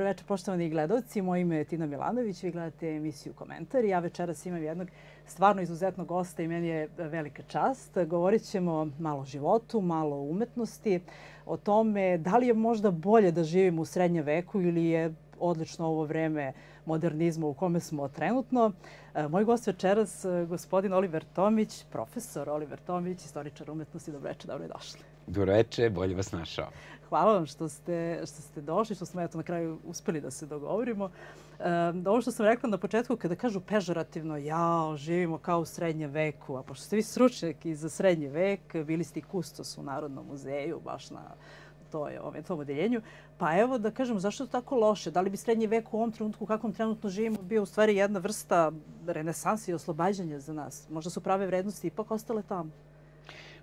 Dobro večer, poštovani gledalci. Moje ime je Tina Milanović. Vi gledate emisiju Komentar. Ja večeras imam jednog stvarno izuzetnog gosta i meni je velika čast. Govorit ćemo malo o životu, malo o umetnosti, o tome da li je možda bolje da živimo u srednjem veku ili je odlično ovo vreme modernizma u kome smo trenutno. E, moj gost večeras, e, gospodin Oliver Tomić, profesor Oliver Tomić, istoričar umetnosti. večer, dobro je došli. večer, bolje vas našao hvala vam što ste, što ste došli, što smo eto na kraju uspeli da se dogovorimo. Um, ovo što sam rekla na početku, kada kažu pežorativno, jao, živimo kao u srednjem veku, a pošto ste vi stručnjak i za srednji vek, bili ste i kustos u Narodnom muzeju, baš na to je ovaj, tom odeljenju. Pa evo da kažem, zašto je to tako loše? Da li bi srednji vek u ovom trenutku, u kakvom trenutno živimo, bio u stvari jedna vrsta renesansa i oslobađanja za nas? Možda su prave vrednosti ipak ostale tamo?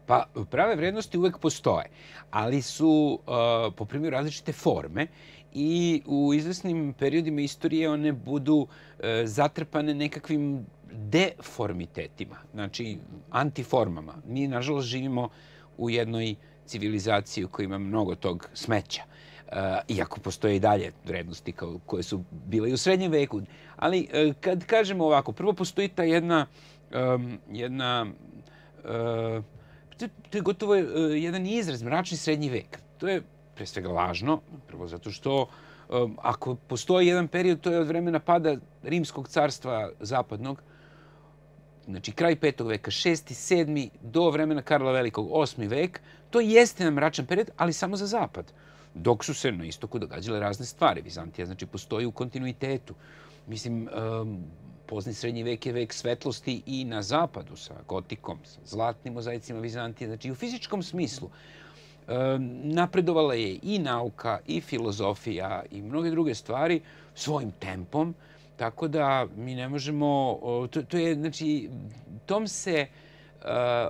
Pa prave vrednosti uvek postoje, ali su uh, primjeru različite forme i u izvesnim periodima istorije one budu uh, zatrpane nekakvim deformitetima, znači antiformama. Mi, nažalost, živimo u jednoj civilizaciji u kojoj ima mnogo tog smeća. Uh, iako postoje i dalje vrednosti kao, koje su bile i u srednjem veku. Ali uh, kad kažemo ovako, prvo postoji ta jedna, um, jedna uh, To, je gotovo e, jedan izraz, mračni srednji vek. To je pre svega važno, prvo zato što e, ako postoji jedan period, to je od vremena pada Rimskog carstva zapadnog, znači kraj 5. veka, 6. 7. do vremena Karla Velikog, 8. vek, to jeste nam mračan period, ali samo za zapad. Dok su se na istoku događale razne stvari. Vizantija, znači, postoji u kontinuitetu. Mislim, e, Pozni srednji vek je vek svetlosti i na zapadu sa gotikom, sa zlatnim mozaicima Vizantije. Znači, u fizičkom smislu napredovala je i nauka i filozofija i mnoge druge stvari svojim tempom. Tako da mi ne možemo... To, to je, znači, tom se e,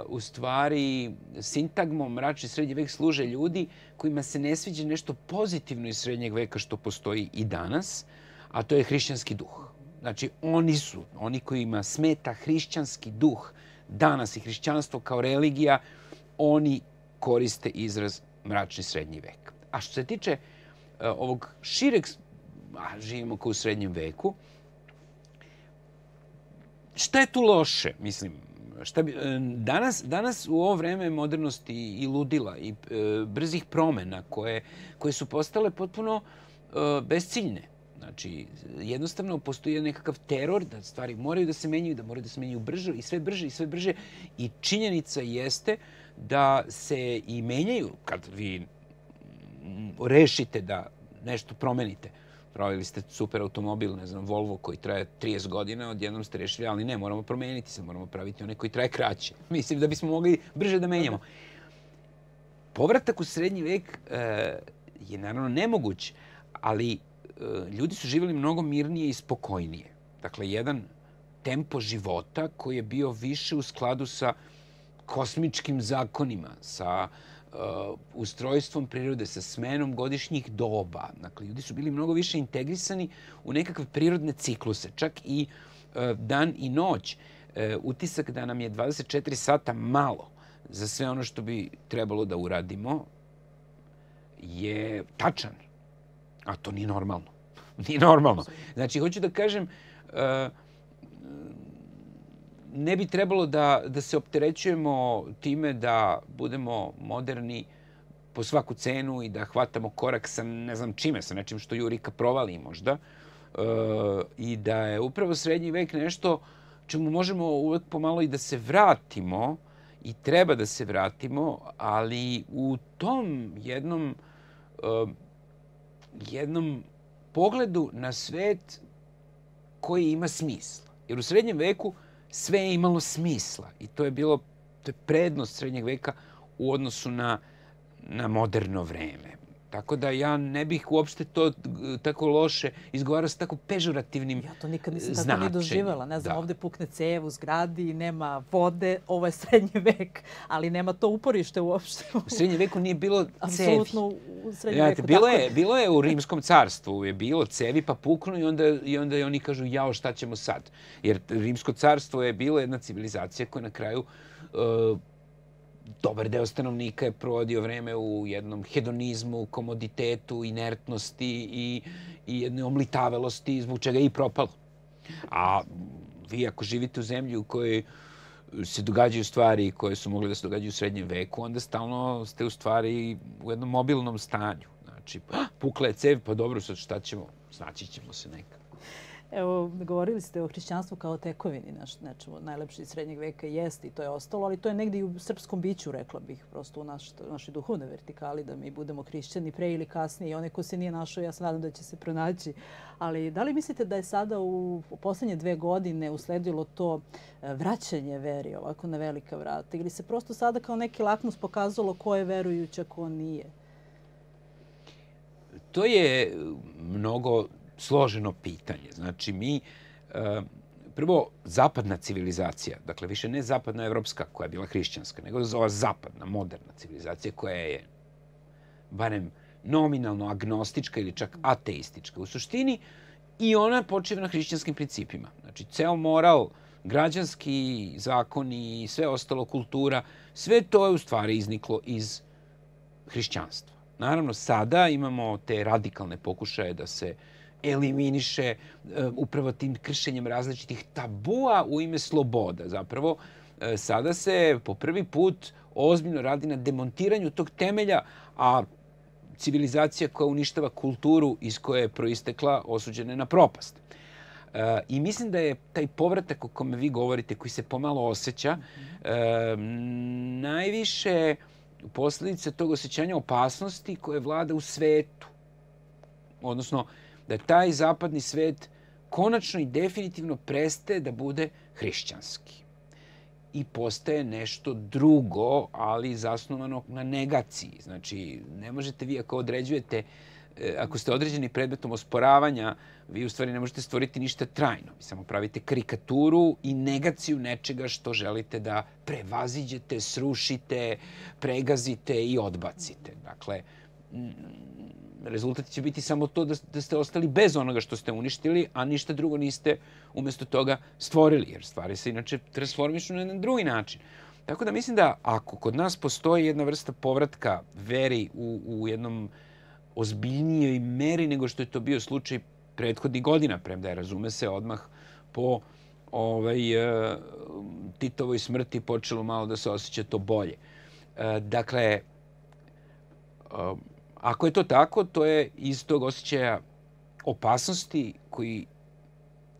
u stvari sintagmom mračni srednji vek služe ljudi kojima se ne sviđa nešto pozitivno iz srednjeg veka što postoji i danas, a to je hrišćanski duh. Znači, oni su, oni kojima smeta hrišćanski duh, danas i hrišćanstvo kao religija, oni koriste izraz mračni srednji vek. A što se tiče uh, ovog šireg, a, živimo kao u srednjem veku, šta je tu loše? Mislim, šta bi, e, danas, danas u ovo vreme modernosti i ludila i e, brzih promena koje, koje su postale potpuno e, besciljne. Znači, jednostavno postoji nekakav teror da stvari moraju da se menjaju, da moraju da se menjaju brže i sve brže i sve brže. I činjenica jeste da se i menjaju kad vi mm, rešite da nešto promenite. Pravili ste super automobil, ne znam, Volvo koji traje 30 godina, odjednom ste rešili, ali ne, moramo promeniti se, moramo praviti one koji traje kraće. Mislim da bismo mogli brže da menjamo. Povratak u srednji vek e, je naravno nemoguć, ali E, ljudi su živjeli mnogo mirnije i spokojnije. Dakle, jedan tempo života koji je bio više u skladu sa kosmičkim zakonima, sa uh, ustrojstvom prirode, sa smenom godišnjih doba. Dakle, ljudi su bili mnogo više integrisani u nekakve prirodne cikluse, čak i uh, dan i noć. Uh, utisak da nam je 24 sata malo za sve ono što bi trebalo da uradimo je tačan A to nije normalno. Nije normalno. Znači, hoću da kažem, e, ne bi trebalo da, da se opterećujemo time da budemo moderni po svaku cenu i da hvatamo korak sa ne znam čime, sa nečim što Jurika provali možda. E, I da je upravo srednji vek nešto čemu možemo uvek pomalo i da se vratimo i treba da se vratimo, ali u tom jednom e, jednom pogledu na svet koji ima smisla. Jer u srednjem veku sve je imalo smisla i to je bilo to je prednost srednjeg veka u odnosu na, na moderno vreme. Tako da ja ne bih uopšte to eh, tako loše izgovarao sa tako pežurativnim značenjem. Ja to nikad nisam značenjem. tako ni doživjela. Ne znam, da. ovde pukne cev u zgradi, nema vode, ovo je srednji vek, ali nema to uporište uopšte. U srednjem veku nije bilo cevi. Apsolutno u srednjem Znate, veku. Bilo je, bilo je u Rimskom carstvu, je bilo cevi pa puknu i onda, i onda oni kažu jao šta ćemo sad. Jer Rimsko carstvo je bilo jedna civilizacija koja na kraju uh, dobar deo stanovnika je provodio vreme u jednom hedonizmu, komoditetu, inertnosti i, i jednoj omlitavelosti, zbog čega je i propalo. A vi ako živite u zemlji u kojoj se događaju stvari koje su mogle da se događaju u srednjem veku, onda stalno ste u stvari u jednom mobilnom stanju. Znači, pa, pukla je cev, pa dobro, sad šta ćemo? Znači ćemo se nekako. Evo, govorili ste o hrišćanstvu kao tekovini, naš, nečemu najlepši iz srednjeg veka jeste i to je ostalo, ali to je negdje i u srpskom biću, rekla bih, prosto u naš, našoj duhovnoj vertikali, da mi budemo hrišćani pre ili kasnije i one ko se nije našao, ja se nadam da će se pronaći. Ali da li mislite da je sada u, u poslednje dve godine usledilo to e, vraćanje veri ovako na velika vrata ili se prosto sada kao neki lakmus pokazalo ko je verujuća, ko nije? To je mnogo složeno pitanje. Znači, mi, e, prvo, zapadna civilizacija, dakle, više ne zapadna evropska koja je bila hrišćanska, nego ova zapadna, moderna civilizacija koja je, barem nominalno agnostička ili čak ateistička. U suštini, i ona počeva na hrišćanskim principima. Znači, ceo moral, građanski zakoni i sve ostalo, kultura, sve to je u stvari izniklo iz hrišćanstva. Naravno, sada imamo te radikalne pokušaje da se uh, eliminiše e, upravo tim kršenjem različitih tabua u ime sloboda. Zapravo, e, sada se po prvi put ozbiljno radi na demontiranju tog temelja, a civilizacija koja uništava kulturu iz koje je proistekla osuđena je na propast. E, I mislim da je taj povratak o kome vi govorite, koji se pomalo osjeća, najviše posledica tog osjećanja opasnosti koje vlada u svetu. Odnosno, da taj zapadni svet konačno i definitivno prestaje da bude hrišćanski i postaje nešto drugo, ali zasnovano na negaciji. Znači, ne možete vi ako određujete e, ako ste određeni predmetom osporavanja, vi u stvari ne možete stvoriti ništa trajno. Vi samo pravite karikaturu i negaciju nečega što želite da prevaziđete, srušite, pregazite i odbacite. Dakle, rezultat će biti samo to da, da ste ostali bez onoga što ste uništili, a ništa drugo niste umesto toga stvorili, jer stvari se inače transformišu na jedan drugi način. Tako da mislim da ako kod nas postoji jedna vrsta povratka veri u, u jednom ozbiljnijoj meri nego što je to bio slučaj prethodnih godina, premda je, razume se, odmah po ovaj, eh, Titovoj smrti počelo malo da se osjeća to bolje. Eh, dakle, eh, Ako je to tako, to je iz tog osjećaja opasnosti koji,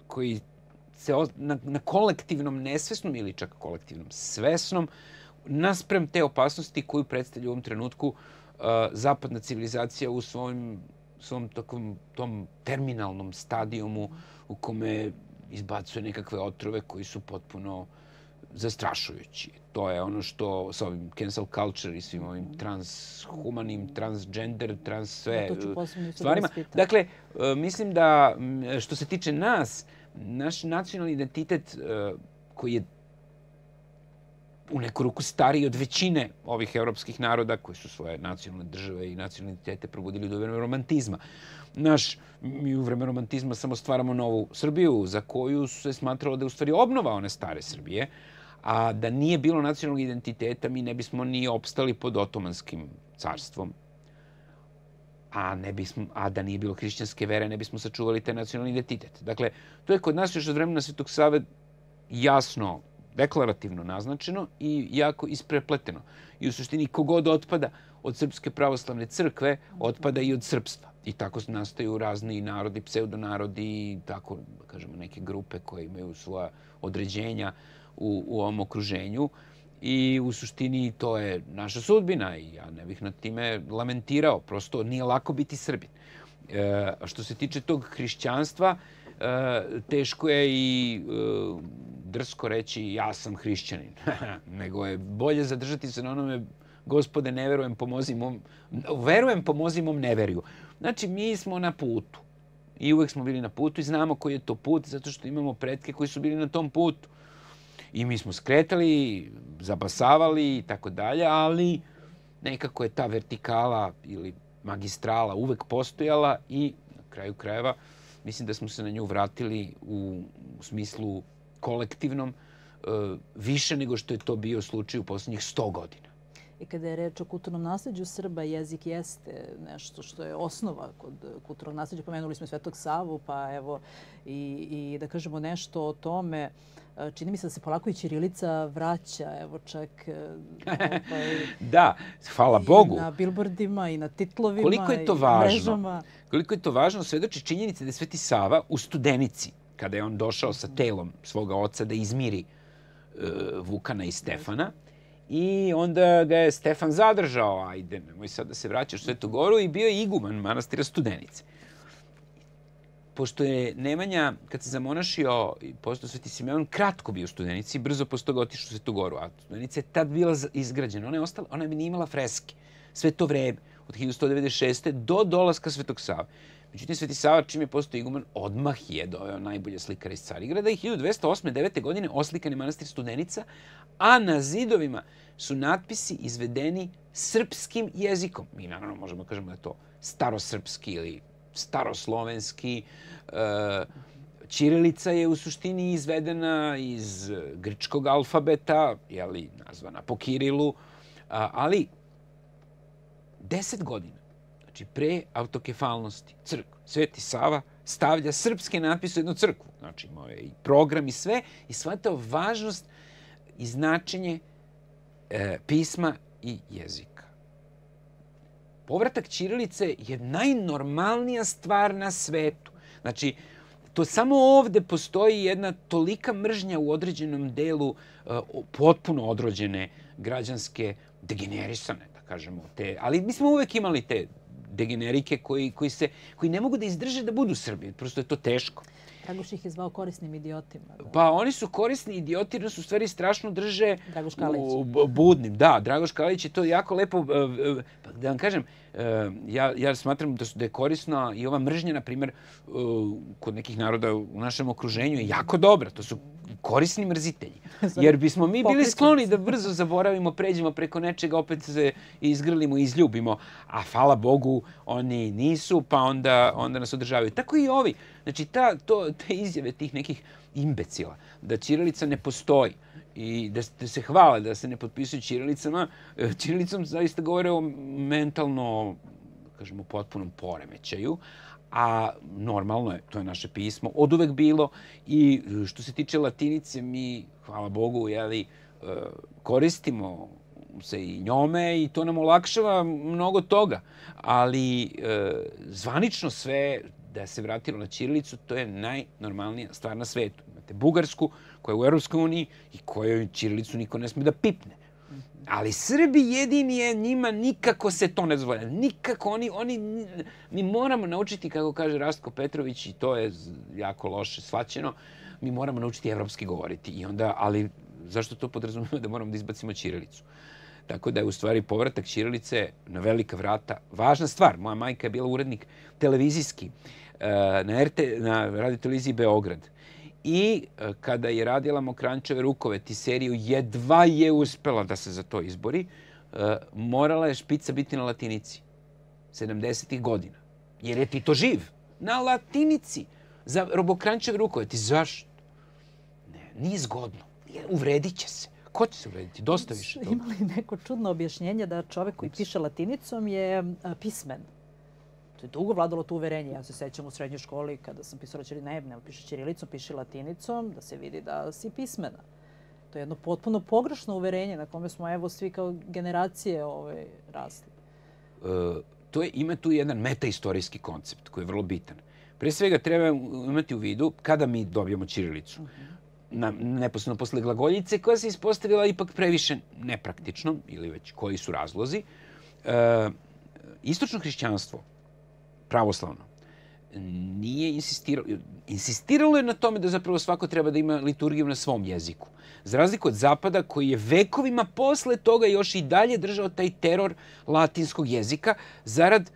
koji se na, na kolektivnom nesvesnom ili čak kolektivnom svesnom nasprem te opasnosti koju predstavlja u ovom trenutku uh, zapadna civilizacija u svojim, svom takvom, tom terminalnom stadijumu u kome izbacuje nekakve otrove koji su potpuno uh, zastrašujući. To je ono što sa ovim cancel culture i svim ovim transhumanim, transgender, trans sve da, stvarima. Dakle, e, mislim da što se tiče nas, naš nacionalni identitet e, koji je u neku ruku stariji od većine ovih evropskih naroda koji su svoje nacionalne države i nacionalne identitete probudili do vremena romantizma. Naš, mi u vreme romantizma samo stvaramo novu Srbiju za koju se smatralo da je u stvari obnova one stare Srbije, a da nije bilo nacionalnog identiteta mi ne bismo ni opstali pod otomanskim carstvom, a, ne bismo, a da nije bilo hrišćanske vere ne bismo sačuvali taj nacionalni identitet. Dakle, to je kod nas još od vremena Svetog Save jasno, deklarativno naznačeno i jako isprepleteno. I u suštini kogod otpada od Srpske pravoslavne crkve, otpada i od srpstva. I tako nastaju razni narodi, pseudonarodi i tako, da kažemo, neke grupe koje imaju svoja određenja. Uh, u, u ovom okruženju. I u suštini to je naša sudbina i ja ne bih nad time lamentirao. Prosto nije lako biti srbin. E, što se tiče tog hrišćanstva, e, teško je i e, drsko reći ja sam hrišćanin. Nego je bolje zadržati se na onome gospode ne verujem pomozi mom, verujem pomozi mom neverju. Znači mi smo na putu i uvek smo bili na putu i znamo koji je to put zato što imamo pretke koji su bili na tom putu. I mi smo skretali, zapasavali i tako dalje, ali nekako je ta vertikala ili magistrala uvek postojala i na kraju krajeva mislim da smo se na nju vratili u, u smislu kolektivnom e, više nego što je to bio slučaj u poslednjih 100 godina. I kada je reč o kulturnom nasledđu Srba, jezik jeste nešto što je osnova kod kulturnog nasledđa. Pomenuli smo Svetog Savu, pa evo i, i da kažemo nešto o tome. E, čini mi se da se polako i Ćirilica vraća, evo čak... E, ovaj, da, hvala Bogu. na bilbordima i na titlovima Koliko je to i važno? mrežama. Koliko je to važno svedoči činjenica da je Sveti Sava u Studenici, kada je on došao sa mhm. telom svoga oca da izmiri uh, Vukana i Stefana, I onda ga je Stefan zadržao, ajde, nemoj sad da se vraćaš u Svetogoru, i bio je iguman manastira Studenice. Pošto je Nemanja, kad se zamonašio, postao Sveti Simeon, kratko bio u Studenici, brzo posle toga otišao u Svetogoru, a Studenica je tad bila izgrađena. Ona je, ostala, ona je imala freske sve to vreme, od 1196. do dolaska Svetog Save. Međutim, Sveti Sava, čim je postao iguman, odmah je doveo najbolje slikare iz Carigrada i 1208. 9. godine oslikan je manastir Studenica, a na zidovima su natpisi izvedeni srpskim jezikom. Mi naravno možemo da kažemo da je to starosrpski ili staroslovenski. Čirilica e, je u suštini izvedena iz grčkog alfabeta, jeli, nazvana po Kirilu, ali deset godina Znači, pre autokefalnosti crkva, Sveti Sava stavlja srpske natpise u jednu crkvu. Znači, imao je i program i sve i shvatao važnost i značenje e, pisma i jezika. Povratak Ćirilice je najnormalnija stvar na svetu. Znači, to samo ovde postoji jedna tolika mržnja u određenom delu e, potpuno odrođene građanske degenerisane, da kažemo, te. Ali mi smo uvek imali te degenerike koji, koji, se, koji ne mogu da izdrže da budu Srbi. Prosto je to teško. Dragoš ih je zvao korisnim idiotima. Da. Pa oni su korisni idioti, no su u stvari strašno drže Dragoš Kalić. budnim. Da, Dragoš Kalić je to jako lepo, e, e, pa da vam kažem, e, ja, ja smatram da, su, da je korisna i ova mržnja, na primjer, kod nekih naroda u našem okruženju je jako dobra. To su korisni mrzitelji. Jer bismo mi bili skloni da brzo zaboravimo, pređemo preko nečega, opet se izgrlimo i izljubimo. A hvala Bogu, oni nisu, pa onda, onda nas održavaju. Tako i ovi. Znači, ta, to, te izjave tih nekih imbecila, da Čirilica ne postoji i da, da se hvala da se ne potpisuje Čirilicama, Čirilicom e, zaista govore o mentalno, kažemo, potpunom poremećaju, a normalno je, to je naše pismo, od uvek bilo i e, što se tiče latinice, mi, hvala Bogu, jeli, e, koristimo se i njome i to nam olakšava mnogo toga. Ali e, zvanično sve da se vratilo na Ćirilicu, to je najnormalnija stvar na svetu. Imate Bugarsku koja je u Europskoj uniji i kojoj Ćirilicu niko ne sme da pipne. Ali Srbi jedini je njima nikako se to ne dozvolja. Nikako oni, oni, mi moramo naučiti, kako kaže Rastko Petrović, i to je jako loše svaćeno, mi moramo naučiti evropski govoriti. I onda, ali zašto to podrazumimo da moramo da izbacimo Ćirilicu? Tako da je u stvari povratak Ćirilice na velika vrata važna stvar. Moja majka je bila urednik televizijski E, na, RT, na televiziji Beograd. I e, kada je radila Mokrančeve rukove, ti seriju jedva je uspela da se za to izbori, e, morala je špica biti na latinici 70-ih godina. Jer je ti to živ. Na latinici. Za Robokrančeve rukove. Ti zašto? Ne, nije zgodno. Uvredit će se ko će se uvrediti? Dosta više toga. Imali neko čudno objašnjenje da čovek koji piše latinicom je pismen. To je dugo vladalo to uverenje. Ja se sećam u srednjoj školi kada sam pisala Ćirilicu, ne, ne piše Ćirilicom, piše latinicom, da se vidi da si pismena. To je jedno potpuno pogrešno uverenje na kome smo evo svi kao generacije ovaj, rasli. E, to je, ima tu jedan metaistorijski koncept koji je vrlo bitan. Pre svega treba imati u vidu kada mi dobijamo Ćirilicu. Uh mhm. -huh na, neposledno posle glagoljice, koja se ispostavila ipak previše nepraktično ili već koji su razlozi. E, istočno hrišćanstvo pravoslavno, nije insistiralo, insistiralo je na tome da zapravo svako treba da ima liturgiju na svom jeziku. Za razliku od Zapada koji je vekovima posle toga još i dalje držao taj teror latinskog jezika zarad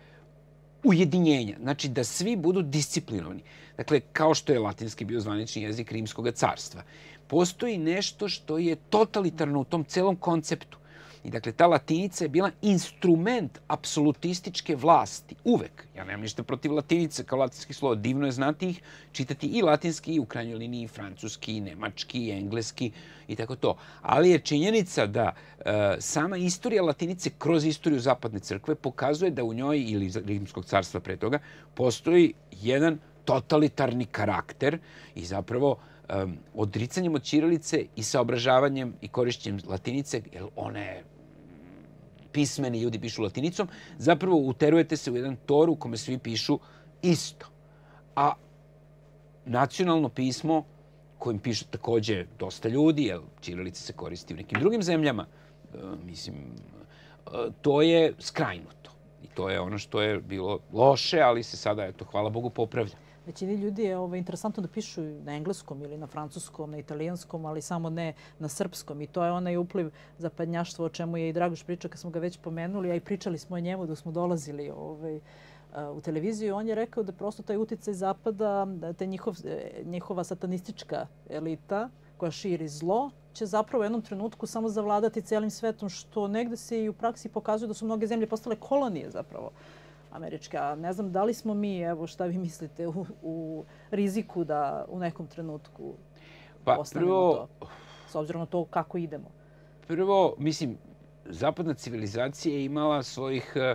ujedinjenja. Znači da svi budu disciplinovani. Dakle, kao što je latinski bio zvanični jezik Rimskog carstva. Postoji nešto što je totalitarno u tom celom konceptu I dakle, ta latinica je bila instrument apsolutističke vlasti, uvek. Ja nemam ništa protiv latinice kao latinskih slova. Divno je znati ih, čitati i latinski, i u krajnjoj liniji i francuski, i nemački, i engleski i tako to. Ali je činjenica da e, sama istorija latinice kroz istoriju zapadne crkve pokazuje da u njoj, ili rimskog carstva pre toga, postoji jedan totalitarni karakter i zapravo um, odricanjem od Čirilice i saobražavanjem i korišćenjem latinice, jer ona je pismeni ljudi pišu latinicom, zapravo uterujete se u jedan tor u kome svi pišu isto. A nacionalno pismo kojim pišu takođe dosta ljudi, jer Ćirilice se koristi u nekim drugim zemljama, mislim, to je skrajnuto. I to je ono što je bilo loše, ali se sada, eto, hvala Bogu, popravlja većini ljudi je ovo, ovaj, interesantno da pišu na engleskom ili na francuskom, na italijanskom, ali samo ne na srpskom. I to je onaj upliv zapadnjaštva o čemu je i Dragoš pričao kad smo ga već pomenuli, a i pričali smo o njemu dok smo dolazili ovaj, uh, u televiziju. On je rekao da prosto taj uticaj zapada, da te njihov, e, njihova satanistička elita koja širi zlo, će zapravo u jednom trenutku samo zavladati celim svetom, što negde se i u praksi pokazuje da su mnoge zemlje postale kolonije zapravo američke. A ne znam da li smo mi, evo šta vi mislite, u, u riziku da u nekom trenutku pa, ostanemo prvo, to, s obzirom na to kako idemo? Prvo, mislim, zapadna civilizacija je imala svojih eh,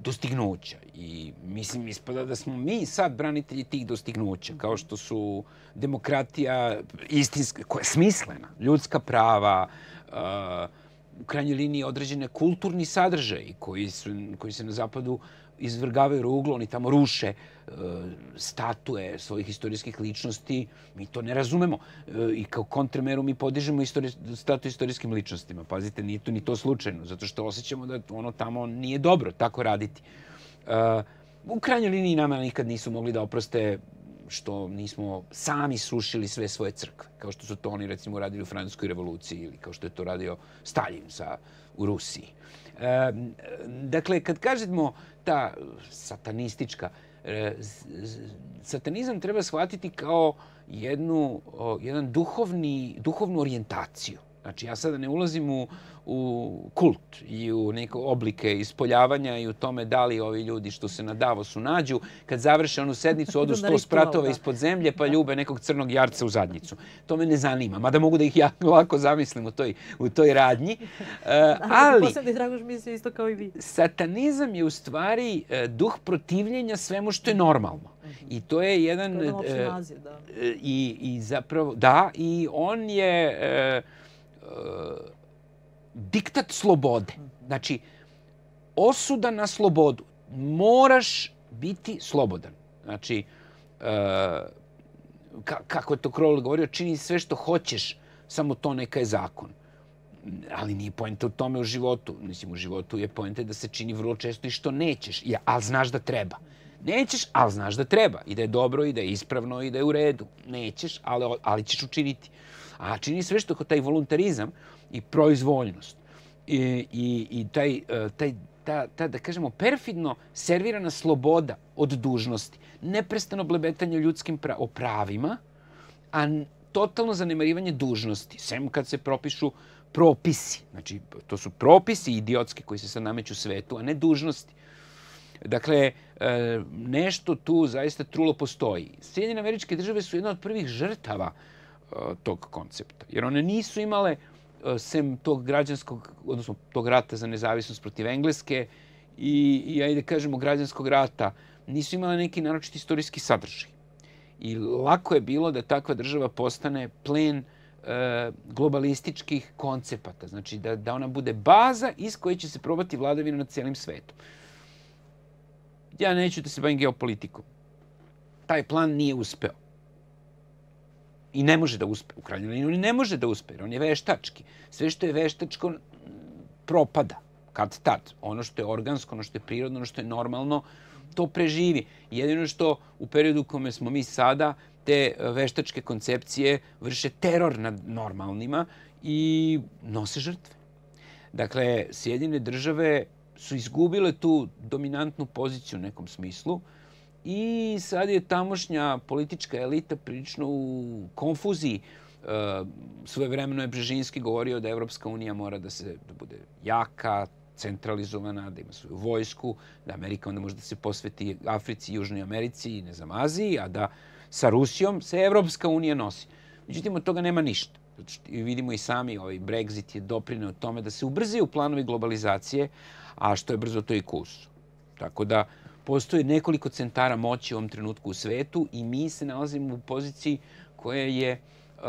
dostignuća i mislim ispada da smo mi sad branitelji tih dostignuća kao što su demokratija istinska koja je smislena, ljudska prava, uh, u krajnjoj liniji određene kulturni sadržaj koji, su, koji se na zapadu izvrgavaju ruglo, oni tamo ruše e, statue svojih istorijskih ličnosti. Mi to ne razumemo. E, I kao kontrmeru mi podižemo istori, statue istorijskim ličnostima. Pazite, nije to ni to slučajno, zato što osjećamo da ono tamo nije dobro tako raditi. E, u krajnjoj liniji nama nikad nisu mogli da oproste što nismo sami srušili sve svoje crkve, kao što su to oni recimo radili u Francuskoj revoluciji ili kao što je to radio Stalin sa, u Rusiji. E, dakle, kad kažemo ta satanistička, e, satanizam treba shvatiti kao jednu, o, jedan duhovni, duhovnu orijentaciju Znači, ja sada ne ulazim u, u kult i u neke oblike ispoljavanja i u tome da li ovi ljudi što se na Davosu nađu, kad završe onu sednicu, da odu sto spratova ispod zemlje pa da. ljube nekog crnog jarca u zadnjicu. To me ne zanima, mada mogu da ih ja lako zamislim u toj, u toj radnji. E, da, ali, Poslednji Dragoš misli isto kao i vi. Satanizam je u stvari e, duh protivljenja svemu što je normalno. Mhm. I to je jedan... Kao opšte naziv, da. E, I, I zapravo, da, i on je diktat slobode. Znači, osuda na slobodu. Moraš biti slobodan. Znači, e, ka, kako je to Crowell govorio, čini sve što hoćeš, samo to neka je zakon. Ali nije poenta u tome u životu. Mislim, u životu je poenta da se čini vrlo često i što nećeš, ja, ali znaš da treba. Nećeš, ali znaš da treba. I da je dobro, i da je ispravno, i da je u redu. Nećeš, ali, ali ćeš učiniti. Uh, a čini sve što taj voluntarizam i proizvoljnost i, i, i taj, e, taj, ta, ta, da kažemo, perfidno servirana sloboda od dužnosti, neprestano blebetanje o ljudskim pra o pravima, a totalno zanemarivanje dužnosti, sem kad se propišu propisi. Znači, to su propisi idiotski koji se sad nameću svetu, a ne dužnosti. Dakle, e, nešto tu zaista trulo postoji. Sjedinjene američke države su jedna od prvih žrtava uh, Eh, tog koncepta. Jer one nisu imale, eh, sem tog građanskog, odnosno tog rata za nezavisnost protiv Engleske i, i ajde kažemo, građanskog rata, nisu imale neki naročiti istorijski sadržaj. I lako je bilo da takva država postane plen eh, globalističkih koncepata. Znači da, da ona bude baza iz koje će se probati vladavina na cijelim svetu. Ja neću da se bavim geopolitikom. Taj plan nije uspeo i ne može da uspe. U krajnjoj liniji on ne može da uspe, jer on je veštački. Sve što je veštačko propada kad tad. Ono što je organsko, ono što je prirodno, ono što je normalno, to preživi. Jedino što u periodu u kome smo mi sada, te e, veštačke koncepcije vrše teror nad normalnima i nose žrtve. Dakle, Sjedine države su izgubile tu dominantnu poziciju u nekom smislu, i sad je tamošnja politička elita prilično u konfuziji. E, Svoje vremeno je Brežinski govorio da Evropska unija mora da, se, da bude jaka, centralizovana, da ima svoju vojsku, da Amerika onda može da se posveti Africi, Južnoj Americi i ne znam Aziji, a da sa Rusijom se Evropska unija nosi. Međutim, od toga nema ništa. Znači, vidimo i sami, ovaj Brexit je doprineo tome da se ubrzaju planovi globalizacije, a što je brzo to i kus. Tako da, Postoje nekoliko centara moći u ovom trenutku u svetu i mi se nalazimo u poziciji koja je uh,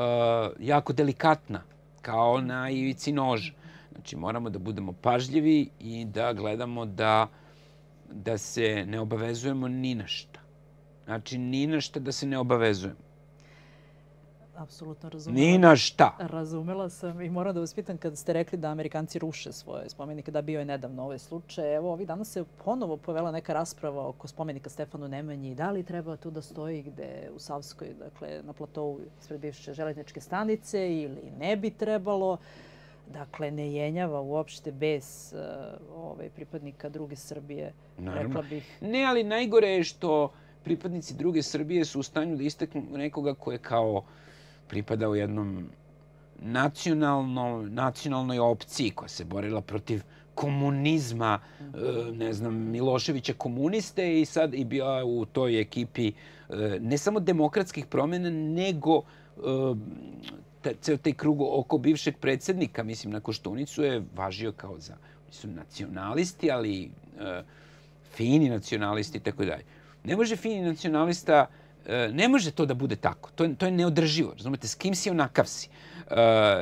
jako delikatna, kao na ivici noža. Znači, moramo da budemo pažljivi i da gledamo da, da se ne obavezujemo ni na šta. Znači, ni na šta da se ne obavezujemo. Apsolutno razumela. Ni na šta. Razumela sam i moram da vas pitam kad ste rekli da Amerikanci ruše svoje spomenike, da bio je nedavno ovaj slučaj. Evo, ovih dana se ponovo povela neka rasprava oko spomenika Stefanu Nemanji. Da li treba tu da stoji gde u Savskoj, dakle, na platovu ispred bivše železničke stanice ili ne bi trebalo? Dakle, ne jenjava uopšte bez uh, eh, ovaj, pripadnika druge Srbije, Naravno. rekla bih. Ne, ali najgore je što pripadnici druge Srbije su u stanju da istaknu nekoga ko je kao pripadao jednom nacionalno, nacionalnoj opciji koja se borila protiv komunizma, eh, ne znam, Miloševića komuniste i sad i bio u toj ekipi eh, ne samo demokratskih promjena, nego eh, ceo taj krug oko bivšeg predsednika, mislim, na Koštunicu je važio kao za, mislim, nacionalisti, ali fini nacionalisti i tako dalje. Ne može fini nacionalista E, ne može to da bude tako. To je, to je neodrživo. Razumete, s kim si onakav si. Uh,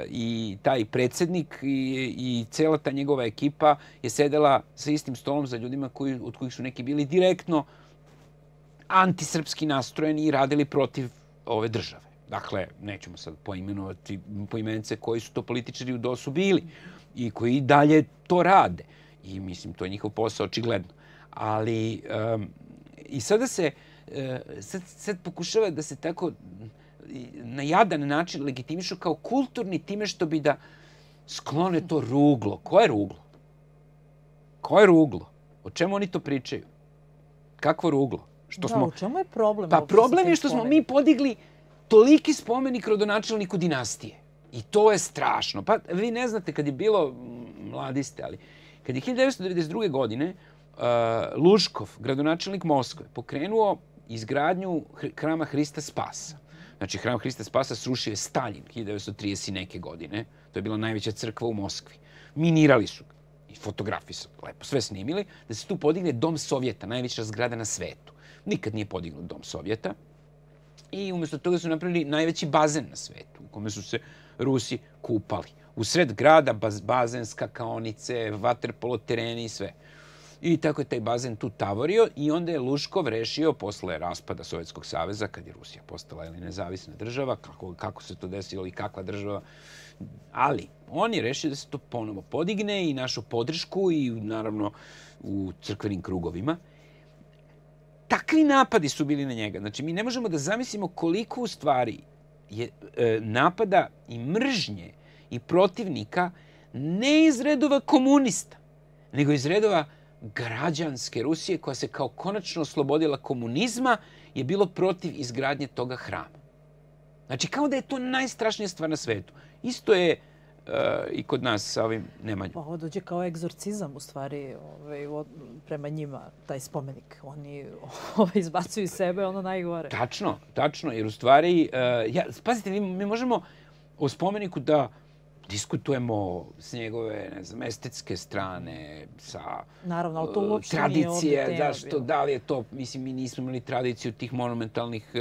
I taj predsednik i, i cela ta njegova ekipa je sedela sa istim stolom za ljudima koji, od kojih su neki bili direktno antisrpski nastrojeni i radili protiv ove države. Dakle, nećemo sad poimenovati poimence koji su to političari u DOS-u bili i koji dalje to rade. I mislim, to je njihov posao očigledno. Ali um, i sada se uh, E, sad, sad pokušava da se tako na jadan način legitimišu kao kulturni time što bi da sklone to ruglo. Ko je ruglo? Ko je ruglo? O čemu oni to pričaju? Kakvo ruglo? Što da, smo... u čemu je problem? Pa problem je što smo mi podigli toliki spomenik rodonačelniku dinastije. I to je strašno. Pa vi ne znate kad je bilo, mladi ste, ali kad je 1992. godine uh, Luškov, gradonačelnik Moskve, pokrenuo izgradnju hrama Hrista Spasa. Znači, hram Hrista Spasa srušio je Stalin 1930 i neke godine. To je bila najveća crkva u Moskvi. Minirali su ga i fotografi su lepo sve snimili, da se tu podigne Dom Sovjeta, najveća zgrada na svetu. Nikad nije podignut Dom Sovjeta. I umesto toga su napravili najveći bazen na svetu, u kome su se Rusi kupali. U sred grada baz, bazen, skakaonice, vaterpolo tereni i sve. I tako je taj bazen tu tavorio i onda je Luškov rešio posle raspada Sovjetskog saveza, kad je Rusija postala ili nezavisna država, kako, kako se to desilo i kakva država. Ali on je rešio da se to ponovo podigne i našu podršku i naravno u crkvenim krugovima takvi napadi su bili na njega. Znači, mi ne možemo da zamislimo koliko u stvari je e, napada i mržnje i protivnika ne iz redova komunista, nego iz redova građanske Rusije koja se kao konačno oslobodila komunizma je bilo protiv izgradnje toga hrama. Znači kao da je to najstrašnija stvar na svetu. Isto je uh, i kod nas sa ovim Nemanjom. Pa ovo dođe kao egzorcizam u stvari ovaj, od, prema njima, taj spomenik. Oni ovaj, izbacuju iz sebe ono najgore. Tačno, tačno. Jer u stvari, uh, ja, pazite, mi, mi možemo o spomeniku da uh, diskutujemo s njegove ne znam, estetske strane, sa Naravno, to e, uopšte tradicije, da, što, da li je to, mislim, mi nismo imali tradiciju tih monumentalnih, e,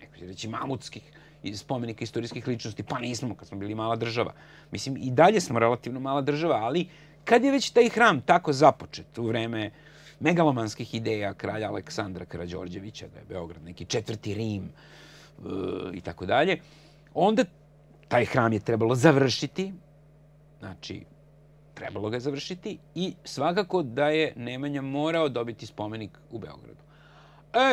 neko će reći, mamutskih spomenika istorijskih ličnosti, pa nismo kad smo bili mala država. Mislim, i dalje smo relativno mala država, ali kad je već taj hram tako započet u vreme megalomanskih ideja kralja Aleksandra Karađorđevića, da je Beograd neki četvrti Rim e, i tako dalje, onda taj hram je trebalo završiti, znači trebalo ga završiti i svakako da je Nemanja morao dobiti spomenik u Beogradu.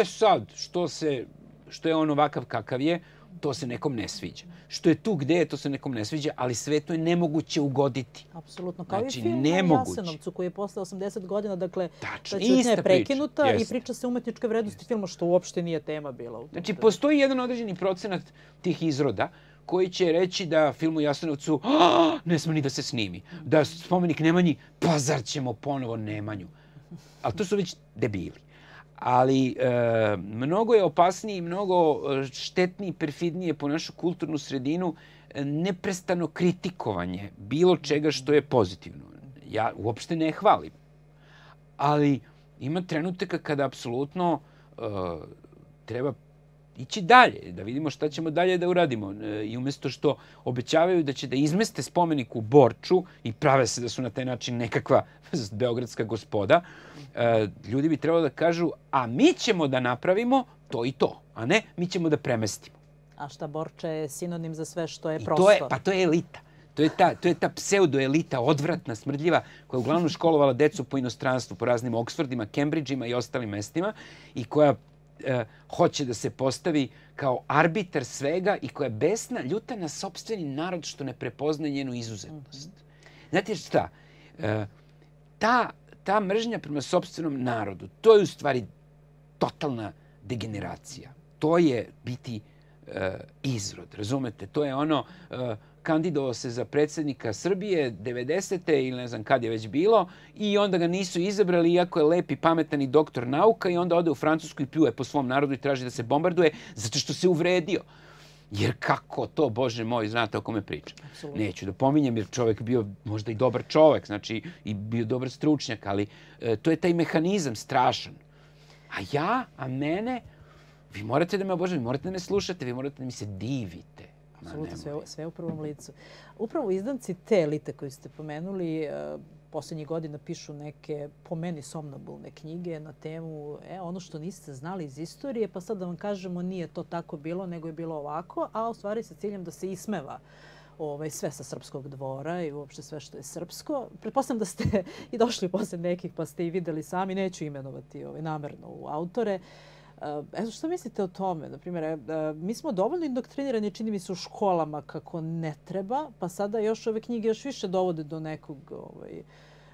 E sad, što, se, što je on ovakav kakav je, to se nekom ne sviđa. Što je tu gde je, to se nekom ne sviđa, ali sve to je nemoguće ugoditi. Apsolutno, kao znači, i film nemoguće. o Jasenovcu koji je posle 80 godina, dakle, Tačno, ta čutnja je prekinuta priča. i priča se umetničke vrednosti Jeste. filma, što uopšte nije tema bila. U znači, postoji jedan određeni procenat tih izroda, koji će reći da film u Jasenovcu ne sme ni da se snimi. Da spomenik Nemanji, pa zar ćemo ponovo Nemanju? Ali to su već debili. Ali e, mnogo je opasniji, mnogo e, štetniji, perfidnije po našu kulturnu sredinu e, neprestano kritikovanje bilo čega što je pozitivno. Ja uopšte ne hvalim. Ali ima trenutaka kada apsolutno e, treba ići dalje, da vidimo šta ćemo dalje da uradimo. E, I umesto što obećavaju da će da izmeste spomenik u Borču i prave se da su na taj način nekakva beogradska gospoda, e, ljudi bi trebalo da kažu, a mi ćemo da napravimo to i to, a ne mi ćemo da premestimo. A šta Borče je sinonim za sve što je I prostor. To je, pa to je elita. To je ta, to je ta pseudoelita, odvratna, smrdljiva, koja je uglavnom školovala decu po inostranstvu, po raznim Oxfordima, Cambridgeima i ostalim mestima i koja e, hoće da se postavi kao arbitar svega i koja je besna, ljuta na sobstveni narod što ne prepozna njenu izuzetnost. Mhm. Znate šta? E, ta, ta mržnja prema sobstvenom narodu, to je u stvari totalna degeneracija. To je biti e, izrod, razumete? To je ono... E, kandidovao se za predsjednika Srbije 90. ili ne znam kad je već bilo i onda ga nisu izabrali iako je lep i pametan i doktor nauka i onda ode u Francusku i pljuje po svom narodu i traži da se bombarduje zato što se uvredio. Jer kako to, Bože moj, znate o kome pričam. Absolutno. Neću da pominjem jer čovjek bio možda i dobar čovjek, znači i bio dobar stručnjak, ali e, to je taj mehanizam strašan. A ja, a mene, vi morate da me obožavate, vi morate da me slušate, vi morate da mi se divite. Apsolutno, sve, sve u prvom licu. Upravo izdanci te elite koje ste pomenuli, e, poslednjih godina pišu neke, po meni, somnobulne knjige na temu e, ono što niste znali iz istorije, pa sad da vam kažemo nije to tako bilo, nego je bilo ovako, a u stvari sa ciljem da se ismeva ovaj, sve sa srpskog dvora i uopšte sve što je srpsko. Pretpostavljam da ste i došli posle nekih pa ste i videli sami, neću imenovati ovaj, namerno u autore. Uh, Eto, što mislite o tome? Naprimjer, mi smo dovoljno indoktrinirani, čini mi se, u školama kako ne treba, pa sada još ove knjige još više dovode do nekog ovaj,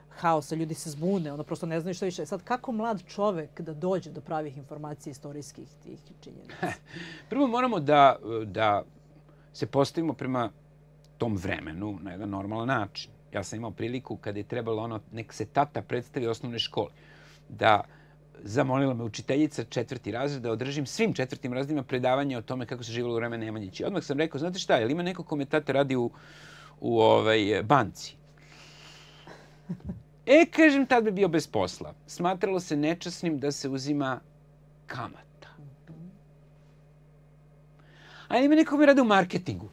haosa, ljudi se zbune, ono prosto ne znaju što više. Sad, kako mlad čovek da dođe do pravih informacija istorijskih tih činjenica? Prvo moramo da, da se postavimo prema tom vremenu na jedan normalan način. Ja sam imao priliku kada je trebalo ono, nek se tata predstavi osnovne škole, da zamolila me učiteljica četvrti razred da održim svim četvrtim razredima predavanje o tome kako se živalo u vreme Nemanjići. Odmah sam rekao, znate šta, je li ima neko tate radi u, u ovaj, banci? E, kažem, tad bi bio bez posla. Smatralo se nečasnim da se uzima kamata. A ima neko kome radi u marketingu.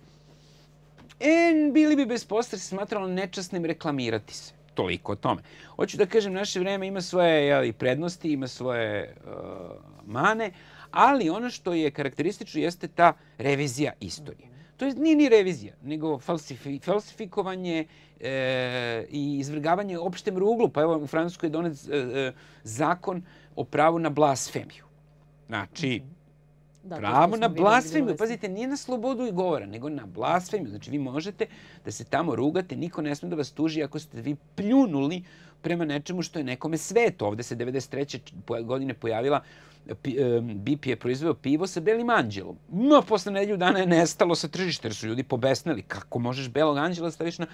E, bili bi bez posla, se smatralo nečasnim reklamirati se toliko o tome. Hoću da kažem, naše vreme ima svoje jeli, prednosti, ima svoje uh, mane, ali ono što je karakteristično jeste ta revizija istorije. To je nije ni revizija, nego falsifi, falsifikovanje e, i izvrgavanje opštem ruglu. Pa evo, u Francuskoj je donet e, e, zakon o pravu na blasfemiju. Znači, mm -hmm Da, pravo na blasfemiju. Pazite, nije na slobodu i govora, nego na blasfemiju. Znači, vi možete da se tamo rugate, niko ne sme da vas tuži ako ste vi pljunuli prema nečemu što je nekome sveto. Ovde se 93. godine pojavila BIP je proizveo pivo sa belim anđelom. No, posle nedelju dana je nestalo sa tržišta, jer su ljudi pobesneli. Kako možeš belog anđela da staviš na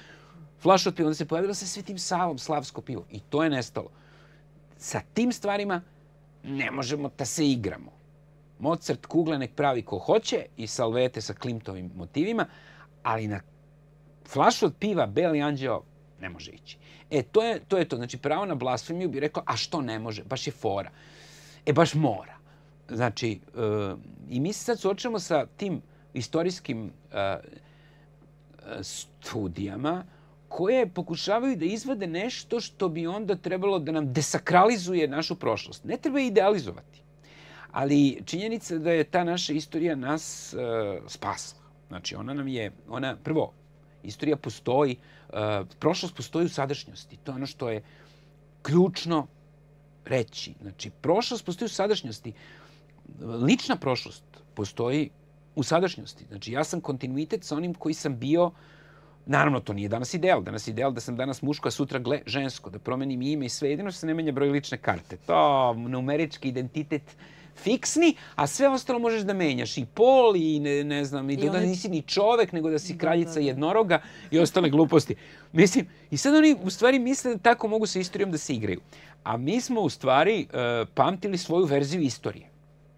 flašu od piva? Onda se pojavilo sa Svetim Savom, slavsko pivo. I to je nestalo. Sa tim stvarima ne možemo da se igramo. Mozart kugle nek pravi ko hoće i salvete sa Klimtovim motivima, ali na flašu od piva Beli anđeo ne može ići. E, to je to. Je to. Znači, pravo na blasfemiju bi rekao, a što ne može? Baš je fora. E, baš mora. Znači, e, i mi se sad suočamo sa tim istorijskim e, e, studijama koje pokušavaju da izvade nešto što bi onda trebalo da nam desakralizuje našu prošlost. Ne treba idealizovati. Ali činjenica da je ta naša istorija nas uh, spasla. Znači, ona nam je, ona, prvo, istorija postoji, uh, prošlost postoji u sadašnjosti. To je ono što je ključno reći. Znači, prošlost postoji u sadašnjosti. Lična prošlost postoji u sadašnjosti. Znači, ja sam kontinuitet sa onim koji sam bio Naravno, to nije danas ideal. Danas je ideal da sam danas muško, a sutra gle, žensko, da promenim ime i sve. Jedino se ne menja broj lične karte. To, numerički identitet uh, fiksni, a sve ostalo možeš da menjaš i pol i ne, ne znam, i, I da, nisi ni čovek, nego da si da, da, kraljica da. jednoroga i ostale gluposti. Mislim, i sad oni u stvari misle da tako mogu sa istorijom da se igraju. A mi smo u stvari uh, pamtili svoju verziju istorije.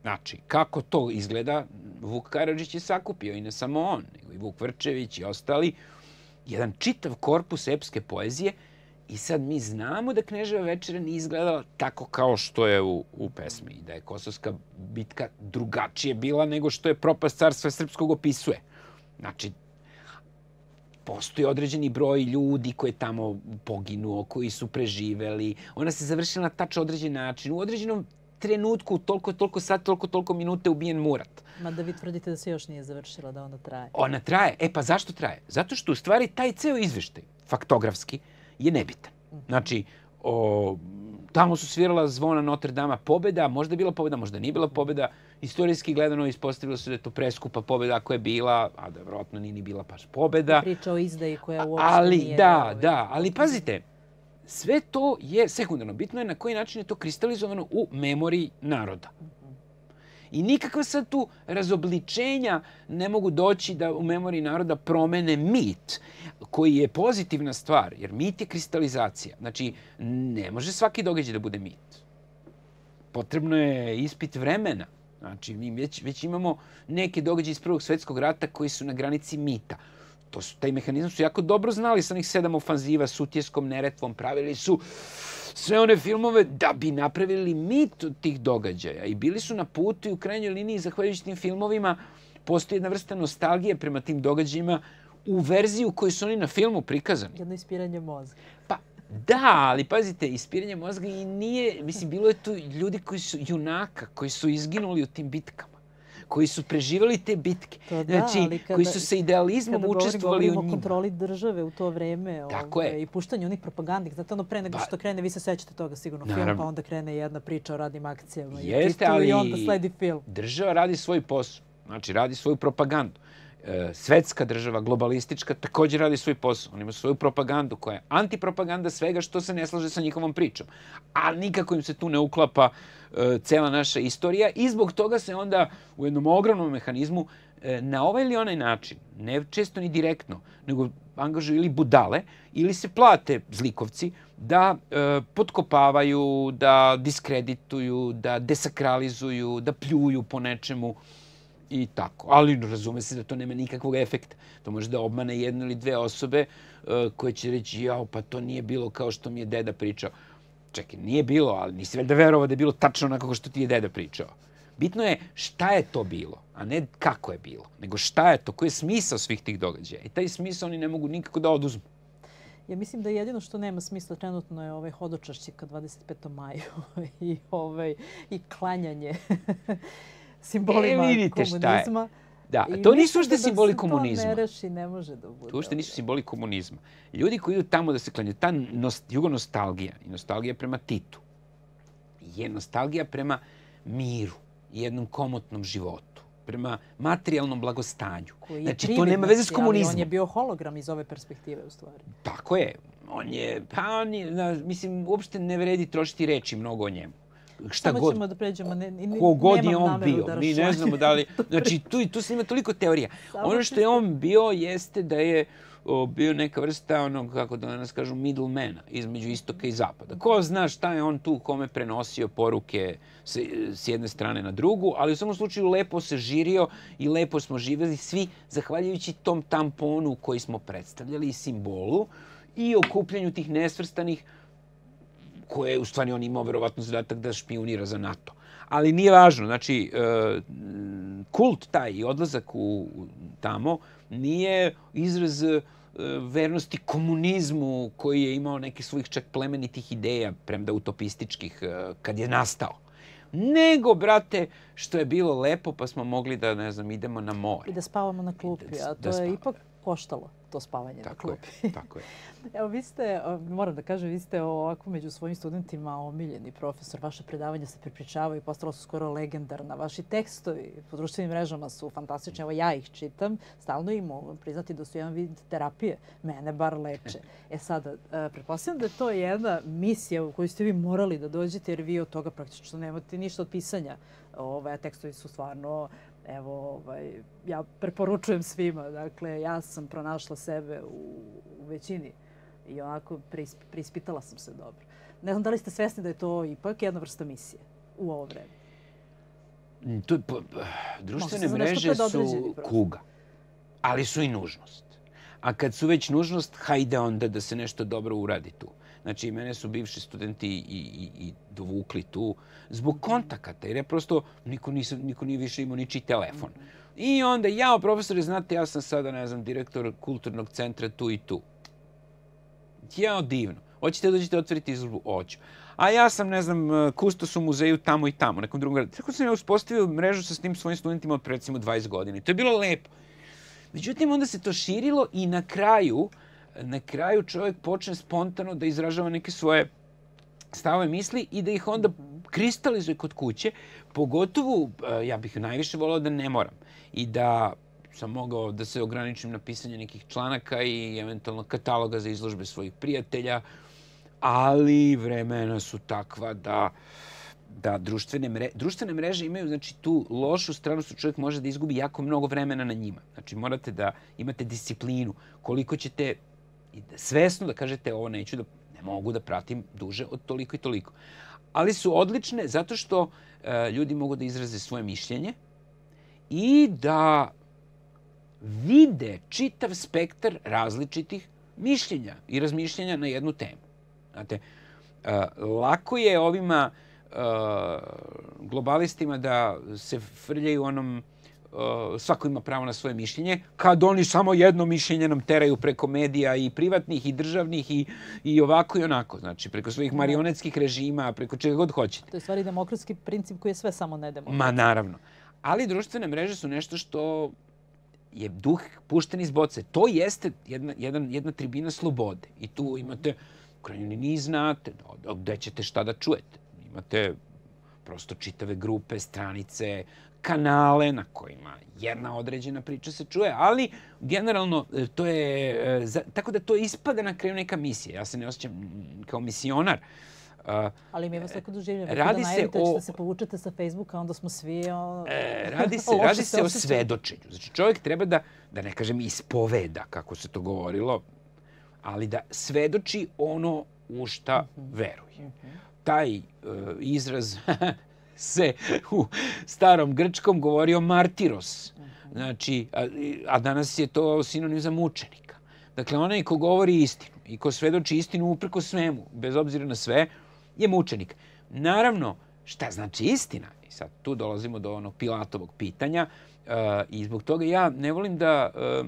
Znači, kako to izgleda, Vuk Karadžić je sakupio i ne samo on, nego i Vuk Vrčević i ostali. Jedan čitav korpus epske poezije – I sad mi znamo da Kneževa večera nije izgledala tako kao što je u, u pesmi i da je kosovska bitka drugačije bila nego što je propast carstva srpskog opisuje. Znači, postoji određeni broj ljudi koji je tamo poginuo, koji su preživeli. Ona se završila na tač određen način. U određenom trenutku, toliko, toliko sat, toliko, toliko minute ubijen Murat. Ma da vi tvrdite da se još nije završila, da ona traje. Ona traje. E pa zašto traje? Zato što u stvari taj ceo izveštaj, faktografski, je nebitan. Znači, o, tamo su svirala zvona Notre Dame pobeda, možda je bila pobeda, možda nije bila pobeda. Istorijski gledano ispostavilo se da je to preskupa pobeda ako je bila, a da vrlo nije ni bila baš pobeda. Priča o izdaji koja uopšte ali, nije... Da, ovaj. da, ali pazite, sve to je sekundarno. Bitno je na koji način je to kristalizovano u memoriji naroda. I nikakva sad tu razobličenja ne mogu doći da u memoriji naroda promene mit, koji je pozitivna stvar, jer mit je kristalizacija. Znači, ne može svaki događaj da bude mit. Potrebno je ispit vremena. Znači, mi već, već imamo neke događaje iz Prvog svetskog rata koji su na granici mita to su, taj mehanizam su jako dobro znali sa onih sedam ofanziva, sutjeskom, neretvom, pravili su sve one filmove da bi napravili mit od tih događaja. I bili su na putu i u krajnjoj liniji, zahvaljujući tim filmovima, postoji jedna vrsta nostalgije prema tim događajima u verziji u kojoj su oni na filmu prikazani. Jedno ispiranje mozga. Pa, Da, ali pazite, ispiranje mozga i nije, mislim, bilo je tu ljudi koji su junaka, koji su izginuli u tim bitkama koji su preživali te bitke, to da, znači, kada, koji su sa idealizmom učestvovali u njima. Kada kontroli države u to vreme Tako ovaj, je. i puštanju onih propagandnih. Znate, ono pre nego pa, što krene, vi se sećate toga sigurno film, pa onda krene jedna priča o radnim akcijama Jeste, i, ali, i onda sledi film. Država radi svoj posao, znači radi svoju propagandu. E, svetska država, globalistička, takođe radi svoj posao. Oni imaju svoju propagandu koja je antipropaganda svega što se ne slaže sa njihovom pričom. A nikako im se tu ne uklapa e, cela naša istorija i zbog toga se onda u jednom ogromnom mehanizmu e, na ovaj ili onaj način, ne često ni direktno, nego angažuju ili budale ili se plate zlikovci da e, potkopavaju, da diskredituju, da desakralizuju, da pljuju po nečemu i tako. Ali razume se da to nema nikakvog efekta. To može da obmane jednu ili dve osobe e, koje će reći jao, pa to nije bilo kao što mi je deda pričao. Čekaj, nije bilo, ali nisi valjda verovao da je bilo tačno onako kao što ti je deda pričao. Bitno je šta je to bilo, a ne kako je bilo, nego šta je to, koji je smisao svih tih događaja. I taj smisao oni ne mogu nikako da oduzmu. Ja mislim da jedino što nema smisla trenutno je ovaj hodočašće ka 25. maju i, ovaj, i klanjanje simbolima e, vidite komunizma. Da, I to nisu ušte da simboli komunizma. Da ne reši, ne može da bude. To ušte nisu simboli komunizma. Ljudi koji idu tamo da se klanjaju, ta nost, jugonostalgija i nostalgija prema Titu je nostalgija prema miru i jednom komotnom životu prema materijalnom blagostanju. Koji znači, to nema veze s komunizmom. Znači, on je bio hologram iz ove perspektive, u stvari. Tako je. On je, pa on je, mislim, uopšte ne vredi trošiti reči mnogo o njemu šta god, ćemo da pređemo, ne, ne, ko god je on bio. Da mi ne znamo da li... Znači, tu, tu se ima toliko teorija. Samo ono što je on bio jeste da je o, bio neka vrsta onog, kako da nas kažu, middlemana između istoka i zapada. Ko zna šta je on tu kome prenosio poruke s, s jedne strane na drugu, ali u samom slučaju lepo se žirio i lepo smo živeli svi zahvaljujući tom tamponu koji smo predstavljali i simbolu i okupljanju tih nesvrstanih koje je u stvari on imao verovatno zadatak da špionira za NATO. Ali nije važno, znači e, kult taj i odlazak u, tamo nije izraz e, vernosti komunizmu koji je imao neke svojih čak plemenitih ideja, premda utopističkih, e, kad je nastao nego, brate, što je bilo lepo, pa smo mogli da, ne znam, idemo na more. I da spavamo na klupi, da a to da, je je ipak koštalo to spavanje tako na klupi. Je, tako je. Evo, vi ste, e, moram da kažem, vi ste ovako među svojim studentima omiljeni profesor. Vaše predavanja se prepričavaju i postala su skoro legendarna. Vaši tekstovi po društvenim mrežama su fantastični. Evo, ja ih čitam stalno i mogu priznati da su jedan vid terapije. Mene bar leče. E sada, e, pretpostavljam da je to jedna misija u koju ste vi morali da dođete jer vi od toga praktično nemate ništa od pisanja. Ove, tekstovi su stvarno evo, ovaj, ja preporučujem svima, dakle, ja sam pronašla sebe u, u većini i onako prisp, prispitala sam se dobro. Ne znam da li ste svesni da je to ipak jedna vrsta misije u ovo vreme. Mm, to, pa, društvene mreže su kuga, ali su i nužnost. A kad su već nužnost, hajde onda da se nešto dobro uradi tu. Znači, mene su bivši studenti i, i, i dovukli tu zbog kontakata, jer ja prosto niko, nisam, niko nije više imao niči telefon. I onda, jao, profesore, znate, ja sam sada, ne znam, direktor kulturnog centra tu i tu. Jao, divno. Hoćete da dođete otvoriti izložbu? Hoću. A ja sam, ne znam, kustos e, u muzeju tamo i tamo, nekom drugom gradu. Tako sam ja uspostavio mrežu sa tim svojim studentima od recimo 20 godina. I to je bilo lepo. Međutim, onda se to širilo i na kraju uh, na kraju čovjek počne spontano da izražava neke svoje stave misli i da ih onda kristalizuje kod kuće. Pogotovo, eh, ja bih najviše volao da ne moram i da sam mogao da se ograničim na pisanje nekih članaka i eventualno kataloga za izložbe svojih prijatelja, ali vremena su takva da da društvene, mre, društvene mreže imaju znači, tu lošu stranu što čovjek može da izgubi jako mnogo vremena na njima. Znači morate da imate disciplinu koliko ćete i da svesno da kažete ovo neću da ne mogu da pratim duže od toliko i toliko. Ali su odlične zato što e, ljudi mogu da izraze svoje mišljenje i da vide čitav spektar različitih mišljenja i razmišljenja na jednu temu. Znate, e, lako je ovima e, globalistima da se frljaju onom Eh, svako ima pravo na svoje mišljenje, kad oni samo jedno mišljenje nam teraju preko medija i privatnih i državnih i, i ovako i onako, znači preko svojih marionetskih režima, preko čega god hoćete. To je stvari demokratski princip koji je sve samo nedemokratski. Ma naravno. Ali društvene mreže su nešto što je duh pušten iz boce. To jeste jedna, jedna, jedna tribina slobode. I tu imate, u krajnju znate, ni da, znate, da, gde ćete šta da čujete. Imate prosto čitave grupe, stranice, kanale na kojima jedna određena priča se čuje, ali generalno e, to je, e, tako da to ispada na kraju neka misija. Ja se ne osjećam kao misionar. Uh, Ali mi vas e, tako doživljamo. Radi se o... Da se povučete sa Facebooka, onda smo svi... O... E, radi se, radi se, se o svedočenju. Znači, čovjek treba da, da ne kažem, ispoveda, kako se to govorilo, ali da svedoči ono u šta mhm. veruje. Mhm. Taj uh, izraz se u starom grčkom govorio martiros. Znači, a, a danas je to sinonim za mučenika. Dakle, onaj ko govori istinu i ko svedoči istinu upreko svemu, bez obzira na sve, je mučenik. Naravno, šta znači istina? I sad tu dolazimo do onog Pilatovog pitanja e, i zbog toga ja ne volim da... E,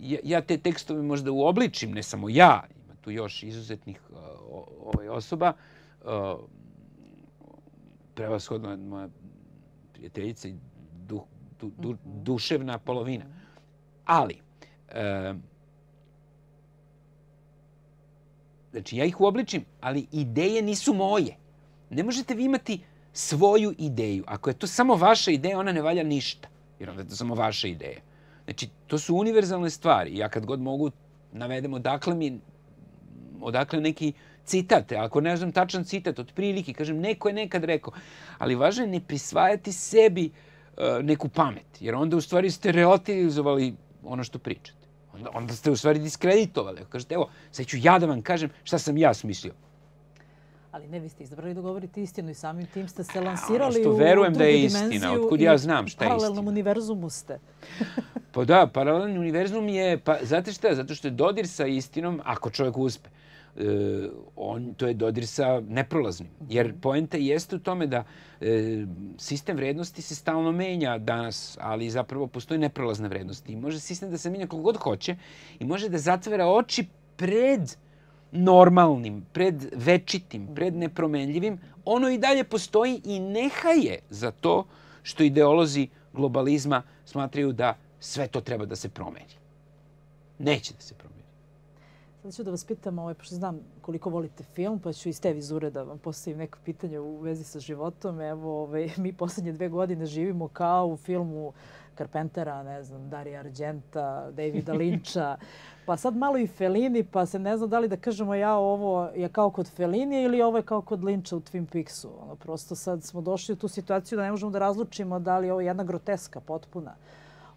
ja, ja te tekstove možda uobličim, ne samo ja, ima tu još izuzetnih uh, ovaj, osoba, uh, prevashodno moja prijateljica i du, du, du, duševna polovina. Ali, e, znači ja ih uobličim, ali ideje nisu moje. Ne možete vi imati svoju ideju. Ako je to samo vaša ideja, ona ne valja ništa. Jer onda je to samo vaša ideja. Znači, to su univerzalne stvari. Ja kad god mogu navedem odakle mi, odakle neki uh, citate, ako ne znam tačan citat, od prilike, kažem, neko je nekad rekao, ali važno je ne prisvajati sebi uh, neku pamet, jer onda u stvari ste relativizovali ono što pričate. Onda, onda ste u stvari diskreditovali. Kažete, evo, sad ću ja da vam kažem šta sam ja smislio. Ali ne, vi ste izabrali da govorite istinu i samim tim ste se lansirali ono u verujem da je istina, otkud ja znam šta je istina. paralelnom univerzumu ste. pa da, paralelni univerzum je, pa, znate šta, zato što je dodir sa istinom ako čovjek uspe e, on, to je dodir sa neprolaznim. Jer mhm. poenta jeste u tome da e, sistem vrednosti se stalno menja danas, ali zapravo postoji neprolazna vrednost. I može sistem da se menja koliko god hoće i može da zatvara oči pred normalnim, pred večitim, pred mhm. nepromenljivim. Ono i dalje postoji i neha je za to što ideolozi globalizma smatraju da sve to treba da se promeni. Neće da se promeni. Sada ću da vas pitam, ovaj, pošto znam koliko volite film, pa ću iz te vizure da vam postavim neko pitanje u vezi sa životom. Evo, ovaj, mi poslednje dve godine živimo kao u filmu Carpentera, ne znam, Darija Argenta, Davida Linča, pa sad malo i Fellini, pa se ne znam da li da kažemo ja ovo je kao kod Fellini ili ovo je kao kod Linča u Twin Peaksu. Ono, prosto sad smo došli u tu situaciju da ne možemo da razlučimo da li ovo je jedna groteska potpuna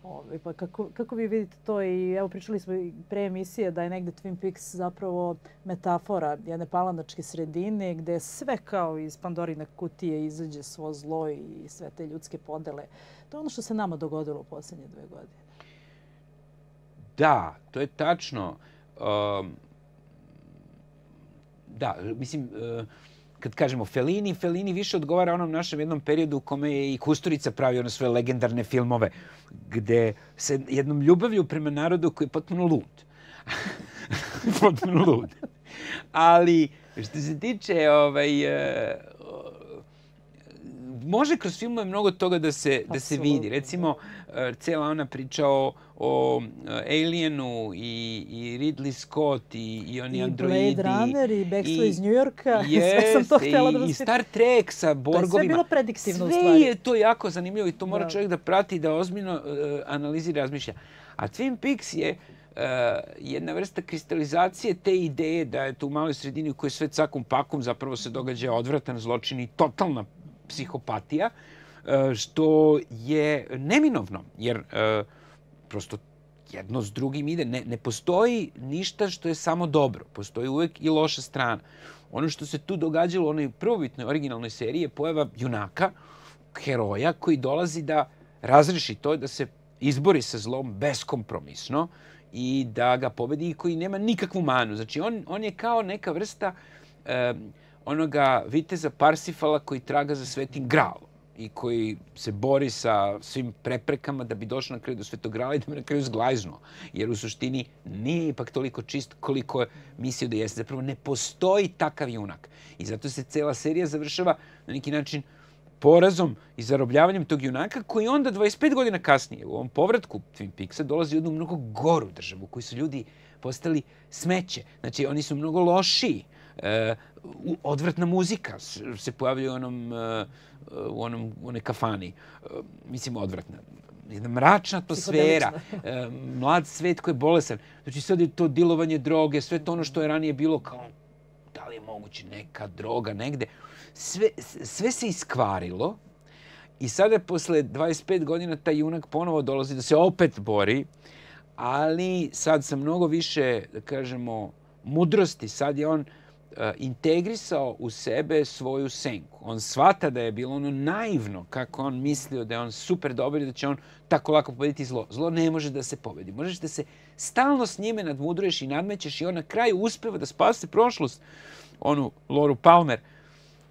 Ove, pa kako, kako vi vidite to i evo pričali smo i pre emisije da je negde Twin Peaks zapravo metafora jedne palanačke sredine gde sve kao iz Pandorine kutije izađe svo zlo i sve te ljudske podele. To je ono što se nama dogodilo u poslednje dve godine. Da, to je tačno. Um, da, mislim, uh, kad kažemo Fellini, Fellini više odgovara onom našem jednom periodu u kome je i Kusturica pravio ono svoje legendarne filmove, gde se jednom ljubavlju prema narodu koji je potpuno lud. potpuno lud. Ali, što se tiče ovaj, e, može kroz filmove mnogo toga da se, Absolutno. da se vidi. Recimo, e, cela ona priča o o eh, Alienu i, i Ridley Scott i, i oni I androidi. I Blade Runner i Backstreet iz New Yorka. Yes, sve sam to htjela da vas... I Star Trek sa pa Borgovima. To je sve bilo prediktivno sve u stvari. Sve je to jako zanimljivo i to mora da. čovjek da prati, da ozbiljno uh, analizira i razmišlja. A Twin Peaks je uh, jedna vrsta kristalizacije te ideje da je to u maloj sredini u kojoj sve cakom pakom zapravo se događa odvratan zločin i totalna psihopatija, uh, što je neminovno. Jer uh, prosto jedno s drugim ide. Ne, ne postoji ništa što je samo dobro. Postoji uvek i loša strana. Ono što se tu događalo u onoj prvobitnoj originalnoj seriji je pojava junaka, heroja koji dolazi da razreši to, da se izbori sa zlom beskompromisno i da ga pobedi i koji nema nikakvu manu. Znači, on, on je kao neka vrsta um, onoga viteza Parsifala koji traga za svetim gralom i koji se bori sa svim preprekama da bi došao na kraju do Svetog i da bi na kraju zglajznuo. Jer u suštini nije ipak toliko čist koliko je mislio da jeste. Zapravo ne postoji takav junak. I zato se cela serija završava na neki način porazom i zarobljavanjem tog junaka koji onda 25 godina kasnije u ovom povratku Twin Peaksa dolazi u jednu mnogo goru državu koju su ljudi postali smeće. Znači, oni su mnogo lošiji E, odvrtna muzika se pojavlja u onom, e, u onom, u onoj kafani. E, mislim, odvratna jedna mračna atmosfera, mlad svet koji je bolesan. Znači sad je to dilovanje droge, sve to ono što je ranije bilo kao da li je moguće neka droga negde. Sve, sve se iskvarilo i sada posle 25 godina taj junak ponovo dolazi da se opet bori, ali sad sa mnogo više, da kažemo, mudrosti. Sad je on uh, E, integrisao u sebe svoju senku. On shvata da je bilo ono naivno kako on mislio da je on super dobar i da će on tako lako pobediti zlo. Zlo ne može da se pobedi. Možeš da se stalno s njime nadmudruješ i nadmećeš i on na kraju uspeva da spase prošlost, onu Loru Palmer,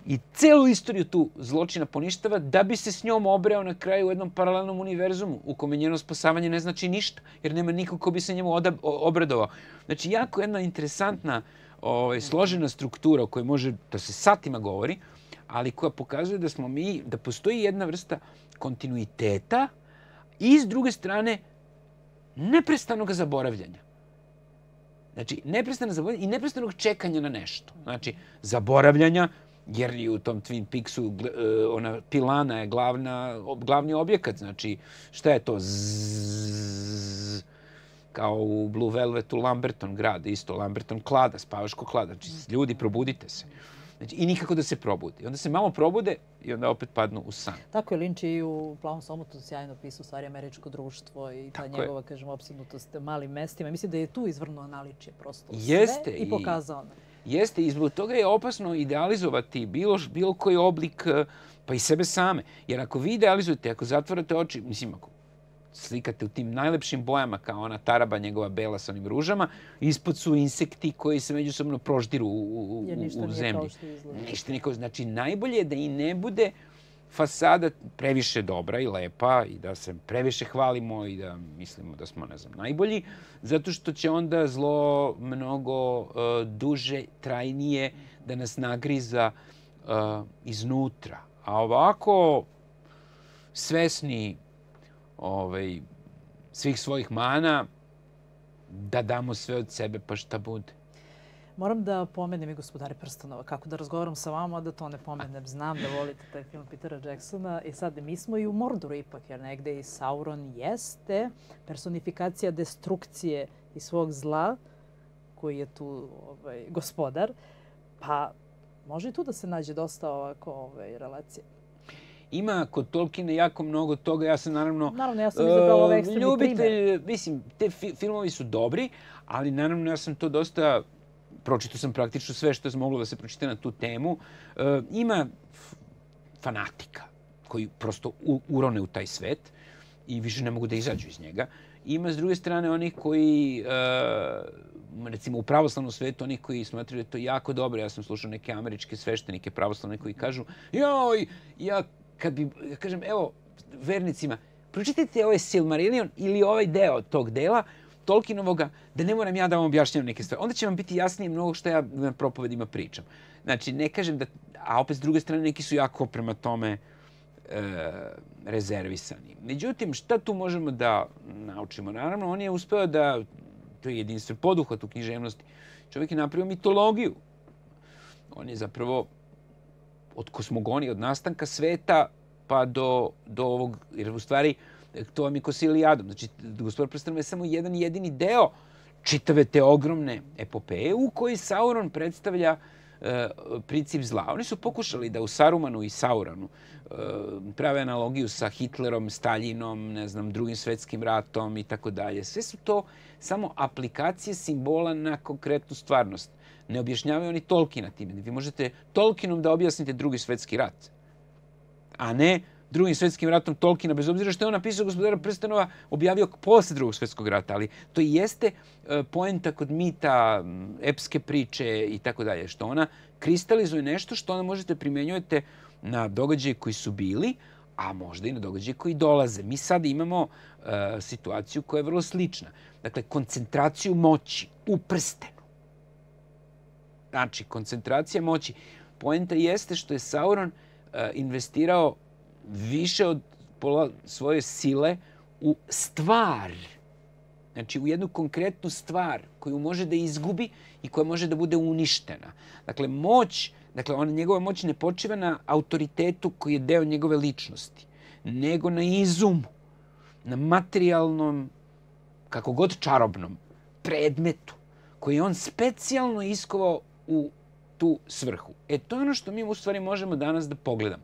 i celu istoriju tu zločina poništava da bi se s njom obreo na kraju u jednom paralelnom univerzumu u kome njeno spasavanje ne znači ništa, jer nema nikog ko bi se njemu obradovao. Znači, jako jedna interesantna uh, ovaj, složena struktura o kojoj može, to da se satima govori, ali koja pokazuje da smo mi, da postoji jedna vrsta kontinuiteta i s druge strane neprestanog zaboravljanja. Znači, neprestano zaboravljanje i neprestanog čekanja na nešto. Znači, zaboravljanja, jer i u tom Twin Peaksu e, ona pilana je glavna, glavni objekat. Znači, šta je to? Zzzz kao u Blue Velvetu Lamberton grad, isto Lamberton klada, spavaško klada. Znači, ljudi, probudite se. Znači, I nikako da se probudi. Onda se malo probude i onda opet padnu u san. Tako je Lynch i u Plavom somotu sjajno pisao stvari američko društvo i ta Tako njegova, je. kažem, opsednutost malim mestima. Mislim da je tu izvrno naličje prosto Jeste, sve i, i pokazao nam. Jeste, i zbog toga je opasno idealizovati bilo, bilo koji oblik, eh, pa i sebe same. Jer ako vi idealizujete, ako zatvorate oči, mislim, ako slikate u tim najlepšim bojama, kao ona taraba njegova bela sa onim ružama. Ispod su insekti koji se međusobno proždiru u, u, u, u zemlji. Kao ništa nije kao Znači, najbolje je da i ne bude fasada previše dobra i lepa i da se previše hvalimo i da mislimo da smo, ne znam, najbolji, zato što će onda zlo mnogo uh, duže, trajnije da nas nagriza uh, iznutra. A ovako, svesni ovaj, svih svojih mana, da damo sve od sebe, pa šta bude. Moram da pomenem i gospodare Prstanova. Kako da razgovaram sa vama, da to ne pomenem. Znam da volite taj film Petera Jacksona. I sad, mi smo i u Mordoru ipak, jer negde i Sauron jeste personifikacija destrukcije i svog zla, koji je tu ovaj, gospodar. Pa, može i tu da se nađe dosta ovako ovaj, relacije ima kod Tolkiena jako mnogo toga. Ja sam naravno... Naravno, ja sam izabrala ovaj ekstremni ljubitelj, Mislim, te fi filmovi su dobri, ali naravno ja sam to dosta... Pročitao sam praktično sve što je moglo da se pročita na tu temu. E, ima fanatika koji prosto urone u taj svet i više ne mogu da izađu iz njega. Ima s druge strane onih koji, e, recimo u pravoslavnom svetu, onih koji smatraju da je to jako dobro. Ja sam slušao neke američke sveštenike pravoslavne koji kažu joj, ja kad bi, ja kažem, evo, vernicima, pročitajte ovaj Silmarillion ili ovaj deo tog dela, Tolkienovoga, da ne moram ja da vam objašnjam neke stvari. Onda će vam biti jasnije mnogo što ja na propovedima pričam. Znači, ne kažem da, a opet s druge strane neki su jako prema tome e, rezervisani. Međutim, šta tu možemo da naučimo? Naravno, on je uspeo da, to je jedinstven poduhvat u književnosti, čovjek je napravio mitologiju. On je zapravo od kosmogonije, od nastanka sveta pa do, do ovog, jer u stvari e, to vam je kosili sa Znači, gospodar prstenova je samo jedan jedini deo čitave te ogromne epopeje u koji Sauron predstavlja uh, E, princip zla. Oni su pokušali da u Sarumanu i Sauranu e, prave analogiju sa Hitlerom, Staljinom, ne znam, drugim svetskim ratom i tako dalje. Sve su to samo aplikacije simbola na konkretnu stvarnost. Ne objašnjavaju oni Tolkiena time. Vi možete Tolkienom da objasnite drugi svetski rat, a ne drugim svjetskim ratom Tolkiena, bez obzira što je on napisao gospodara prstenova, objavio posle drugog svjetskog rata, ali to i jeste e, poenta kod mita, epske priče i tako dalje, što ona kristalizuje nešto što ona možete primenjujete na događaje koji su bili, a možda i na događaje koji dolaze. Mi sad imamo e, situaciju koja je vrlo slična. Dakle, koncentraciju moći u prstenu. Znači, koncentracija moći. Poenta jeste što je Sauron e, investirao više od pola svoje sile u stvar. Znači, u jednu konkretnu stvar koju može da izgubi i koja može da bude uništena. Dakle, moć, dakle, ona, njegova moć ne počiva na autoritetu koji je deo njegove ličnosti, nego na izumu, na materijalnom, kako god čarobnom, predmetu koji je on specijalno iskovao u tu svrhu. E, to je ono što mi u stvari možemo danas da pogledamo.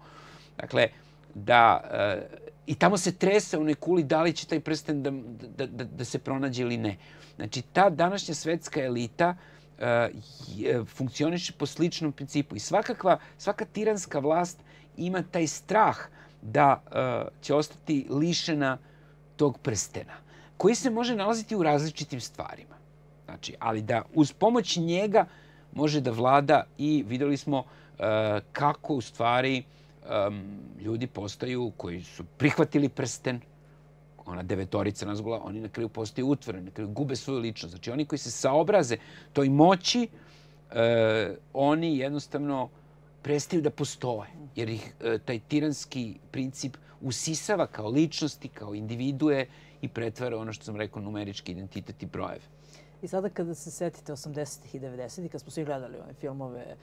Dakle, da eh, i tamo se trese u nekuli kuli da li će taj prsten da, da, da, da se pronađe ili ne. Znači, ta današnja svetska elita uh, funkcioniše po sličnom principu. I svakakva, svaka tiranska vlast ima taj strah da eh, će ostati lišena tog prstena, koji se može nalaziti u različitim stvarima. Znači, ali da uz pomoć njega može da vlada i videli smo uh, kako u stvari uh, ljudi postaju koji su prihvatili prsten, ona devetorica nas gola, oni na kraju postaju utvoreni, na kraju gube svoju ličnost. Znači oni koji se saobraze toj moći, e, oni jednostavno prestaju da postoje, jer ih e, taj tiranski princip usisava kao ličnosti, kao individue i pretvara ono što sam rekao numerički identitet i brojeve. I sada kada se setite 80-ih i 90-ih, kad smo svi gledali one filmove eh,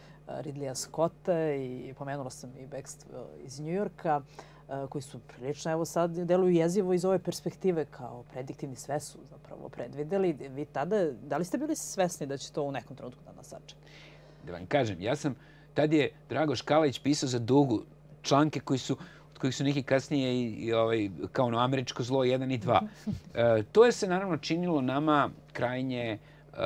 Ridleya Scotta i pomenula sam i Bekstvo iz Njujorka, eh, koji su prilično, evo sad, deluju jezivo iz ove perspektive kao prediktivni sve su zapravo predvideli. Vi tada, da li ste bili svesni da će to u nekom trenutku da nas sače? Da vam kažem, ja sam, tad je Dragoš Kalajić pisao za dugu članke koji su od kojih su neki kasnije i, i ovaj, kao ono američko zlo 1 i 2. E, to je se naravno činilo nama krajnje, e,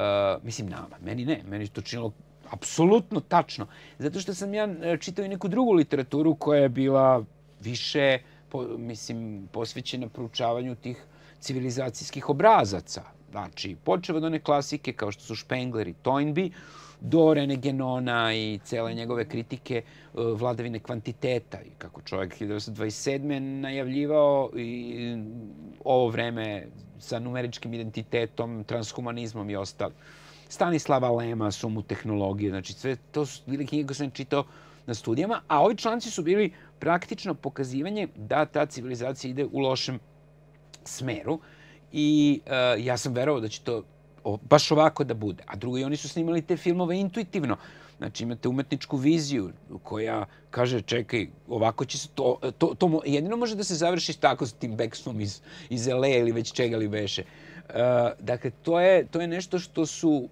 mislim nama, meni ne, meni to činilo apsolutno tačno. Zato što sam ja e, čitao i neku drugu literaturu koja je bila više po, mislim, posvećena proučavanju tih civilizacijskih obrazaca. Znači, počeo od one klasike kao što su Spengler i Toynbee, do Genona i cele njegove kritike e, vladavine kvantiteta i kako čovjek 1927. najavljivao i ovo vreme sa numeričkim identitetom, transhumanizmom i ostalo. Stanislava Lema, sumu tehnologije, znači sve to su bile knjige koje sam čitao na studijama, a ovi članci su bili praktično pokazivanje da ta civilizacija ide u lošem smeru i uh, ja sam verovao da će to o, baš ovako da bude. A drugo, i oni su snimali te filmove intuitivno. Znači, imate umetničku viziju koja kaže, čekaj, ovako će se to... to, to mo, jedino može da se završi tako sa tim Becksom iz, iz LA ili već čega li beše. Uh, e, dakle, to je, to je nešto što su...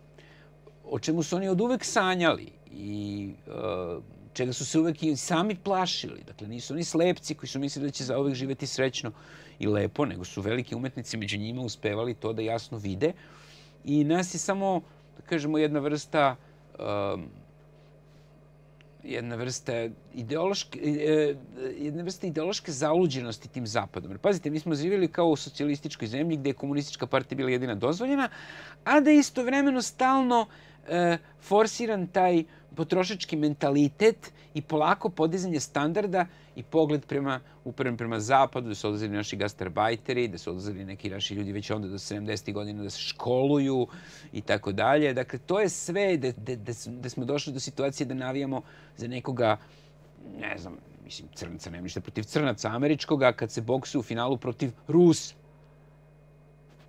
o čemu su oni od uvek sanjali i uh, čega su se uvek i sami plašili. Dakle, nisu oni slepci koji su mislili da će zaovek živeti srećno i lepo, nego su veliki umetnici među njima uspevali to da jasno vide. Uh, i nas je samo, da kažemo, jedna vrsta um, jedna vrsta ideološke, e, e, jedna vrsta ideološke zaluđenosti tim zapadom. Jer, pazite, mi smo živjeli kao u socijalističkoj zemlji gde je komunistička partija bila jedina dozvoljena, a da istovremeno stalno uh, e, forsiran taj potrošački mentalitet i polako podizanje standarda i pogled prema, upravo prema zapadu, da su odlazili naši gastarbajteri, da su odlazili neki naši ljudi već onda do 70. godina da se školuju i tako dalje. Dakle, to je sve da, da, da, da smo došli do situacije da navijamo za nekoga, ne znam, mislim, crnca, nema ništa protiv crnaca američkoga, kad se boksu u finalu protiv Rusa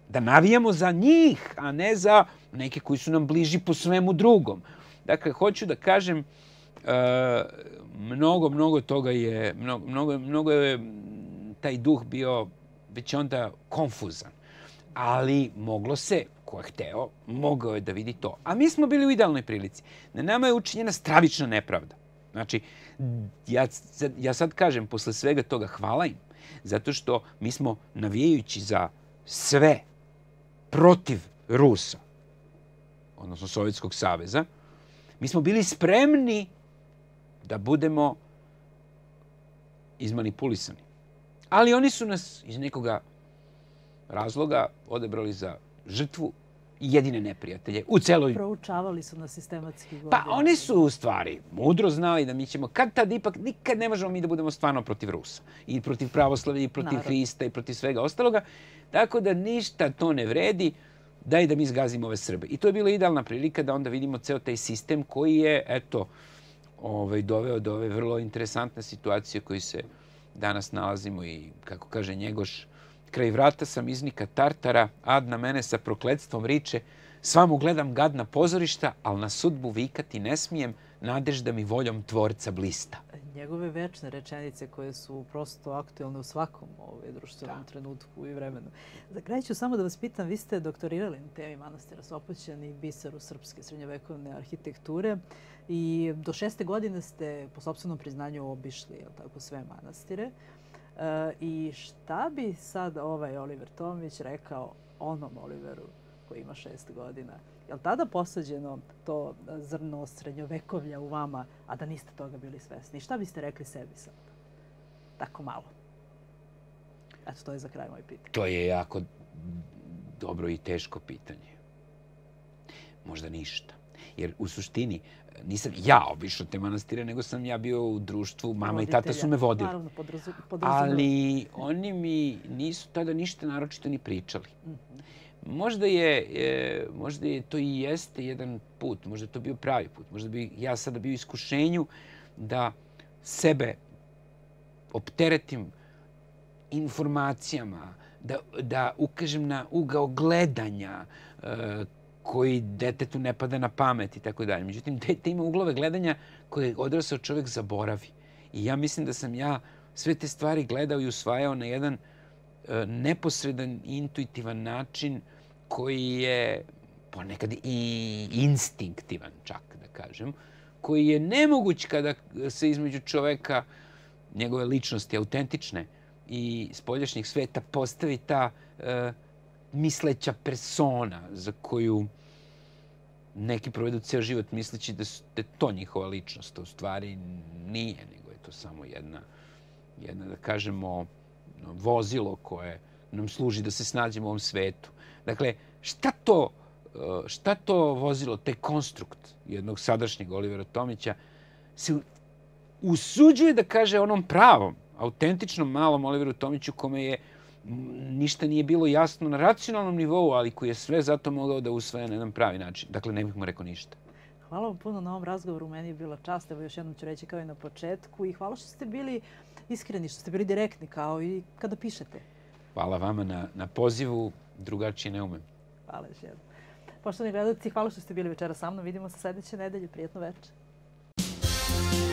da navijamo za njih, a ne za neke koji su nam bliži po svemu drugom. Dakle, hoću da kažem, uh, mnogo, mnogo toga je, mnogo, mnogo, mnogo je taj duh bio već onda konfuzan. Ali moglo se, ko je hteo, mogao je da vidi to. A mi smo bili u idealnoj prilici. Na nama je učinjena stravična nepravda. Znači, ja, ja sad kažem, posle svega toga hvala im, zato što mi smo navijajući za sve protiv Rusa, odnosno Sovjetskog saveza, mi smo bili spremni da budemo izmanipulisani. Ali oni su nas iz nekoga razloga odebrali za žrtvu jedine neprijatelje u celoj... Proučavali su na sistematski godin. Pa oni su u stvari mudro znali da mi ćemo kad tad ipak nikad ne možemo mi da budemo stvarno protiv Rusa. I protiv pravoslavlja, i protiv Hrista, i protiv svega ostaloga. Tako da ništa to ne vredi daj da mi zgazimo ove Srbe. I to je bila idealna prilika da onda vidimo ceo taj sistem koji je, eto, ovaj, doveo do ove vrlo interesantne situacije koji se danas nalazimo i, kako kaže Njegoš, Kraj vrata sam iznika tartara, ad na mene sa prokledstvom riče, svamu gledam gadna pozorišta, al na sudbu vikati ne smijem, nadež da mi voljom tvorca blista. Njegove večne rečenice koje su prosto aktuelne u svakom ovaj, društvenom da. trenutku i vremenu. Za kraj ću samo da vas pitam, vi ste doktorirali na temi manastira Sopoćan i bisaru srpske srednjovekovne arhitekture i do šeste godine ste po sobstvenom priznanju obišli tako, sve manastire. Uh, E, I šta bi sad ovaj Oliver Tomić rekao onom Oliveru koji ima šest godina? Je li tada posađeno to zrno srednjovekovlja u vama, a da niste toga bili svesni? Šta biste rekli sebi sad? Tako malo. Eto, to je za kraj moje pitanje. To je jako dobro i teško pitanje. Možda ništa. Jer u suštini nisam ja obišao te manastire, nego sam ja bio u društvu, mama Roditelja. i tata su me vodili. Naravno, podrazum, Ali oni mi nisu tada ništa naročito ni pričali. Mm -hmm. Možda je, e, možda je to i jeste jedan put, možda je to bio pravi put. Možda bi ja sada bio iskušenju da sebe opteretim informacijama, da, da ukažem na ugao gledanja, e, koji detetu ne pada na pamet i tako dalje. Međutim, dete ima uglove gledanja koje odrasao čovek zaboravi. I ja mislim da sam ja sve te stvari gledao i usvajao na jedan e, neposredan, intuitivan način koji je ponekad i instinktivan čak, da kažem, koji je nemoguć kada se između čoveka, njegove ličnosti autentične i spolješnjih sveta postavi ta uh, misleća persona za koju neki provedu ceo život misleći da, da, je to njihova ličnost, a u stvari nije, nego je to samo jedna, jedna da kažemo, vozilo koje nam služi da se snađemo u ovom svetu. Dakle, šta to, e, šta to vozilo, taj konstrukt jednog sadašnjeg Olivera Tomića, se usuđuje da kaže onom pravom, autentičnom malom Oliveru Tomiću kome je uh, ništa nije bilo jasno na racionalnom nivou, ali koji je sve zato mogao da usvaja na jedan pravi način. Dakle, ne bih mu rekao ništa. Hvala vam puno na ovom razgovoru. Meni je bila čast, evo još jednom ću reći kao i na početku. I hvala što ste bili iskreni, što ste bili direktni kao i kada pišete. Hvala vama na, na pozivu. Drugačije ne umem. Hvala još jednom. Poštovani gledalci, hvala što ste bili večera sa mnom. Vidimo se sledeće nedelje. Prijetno večer.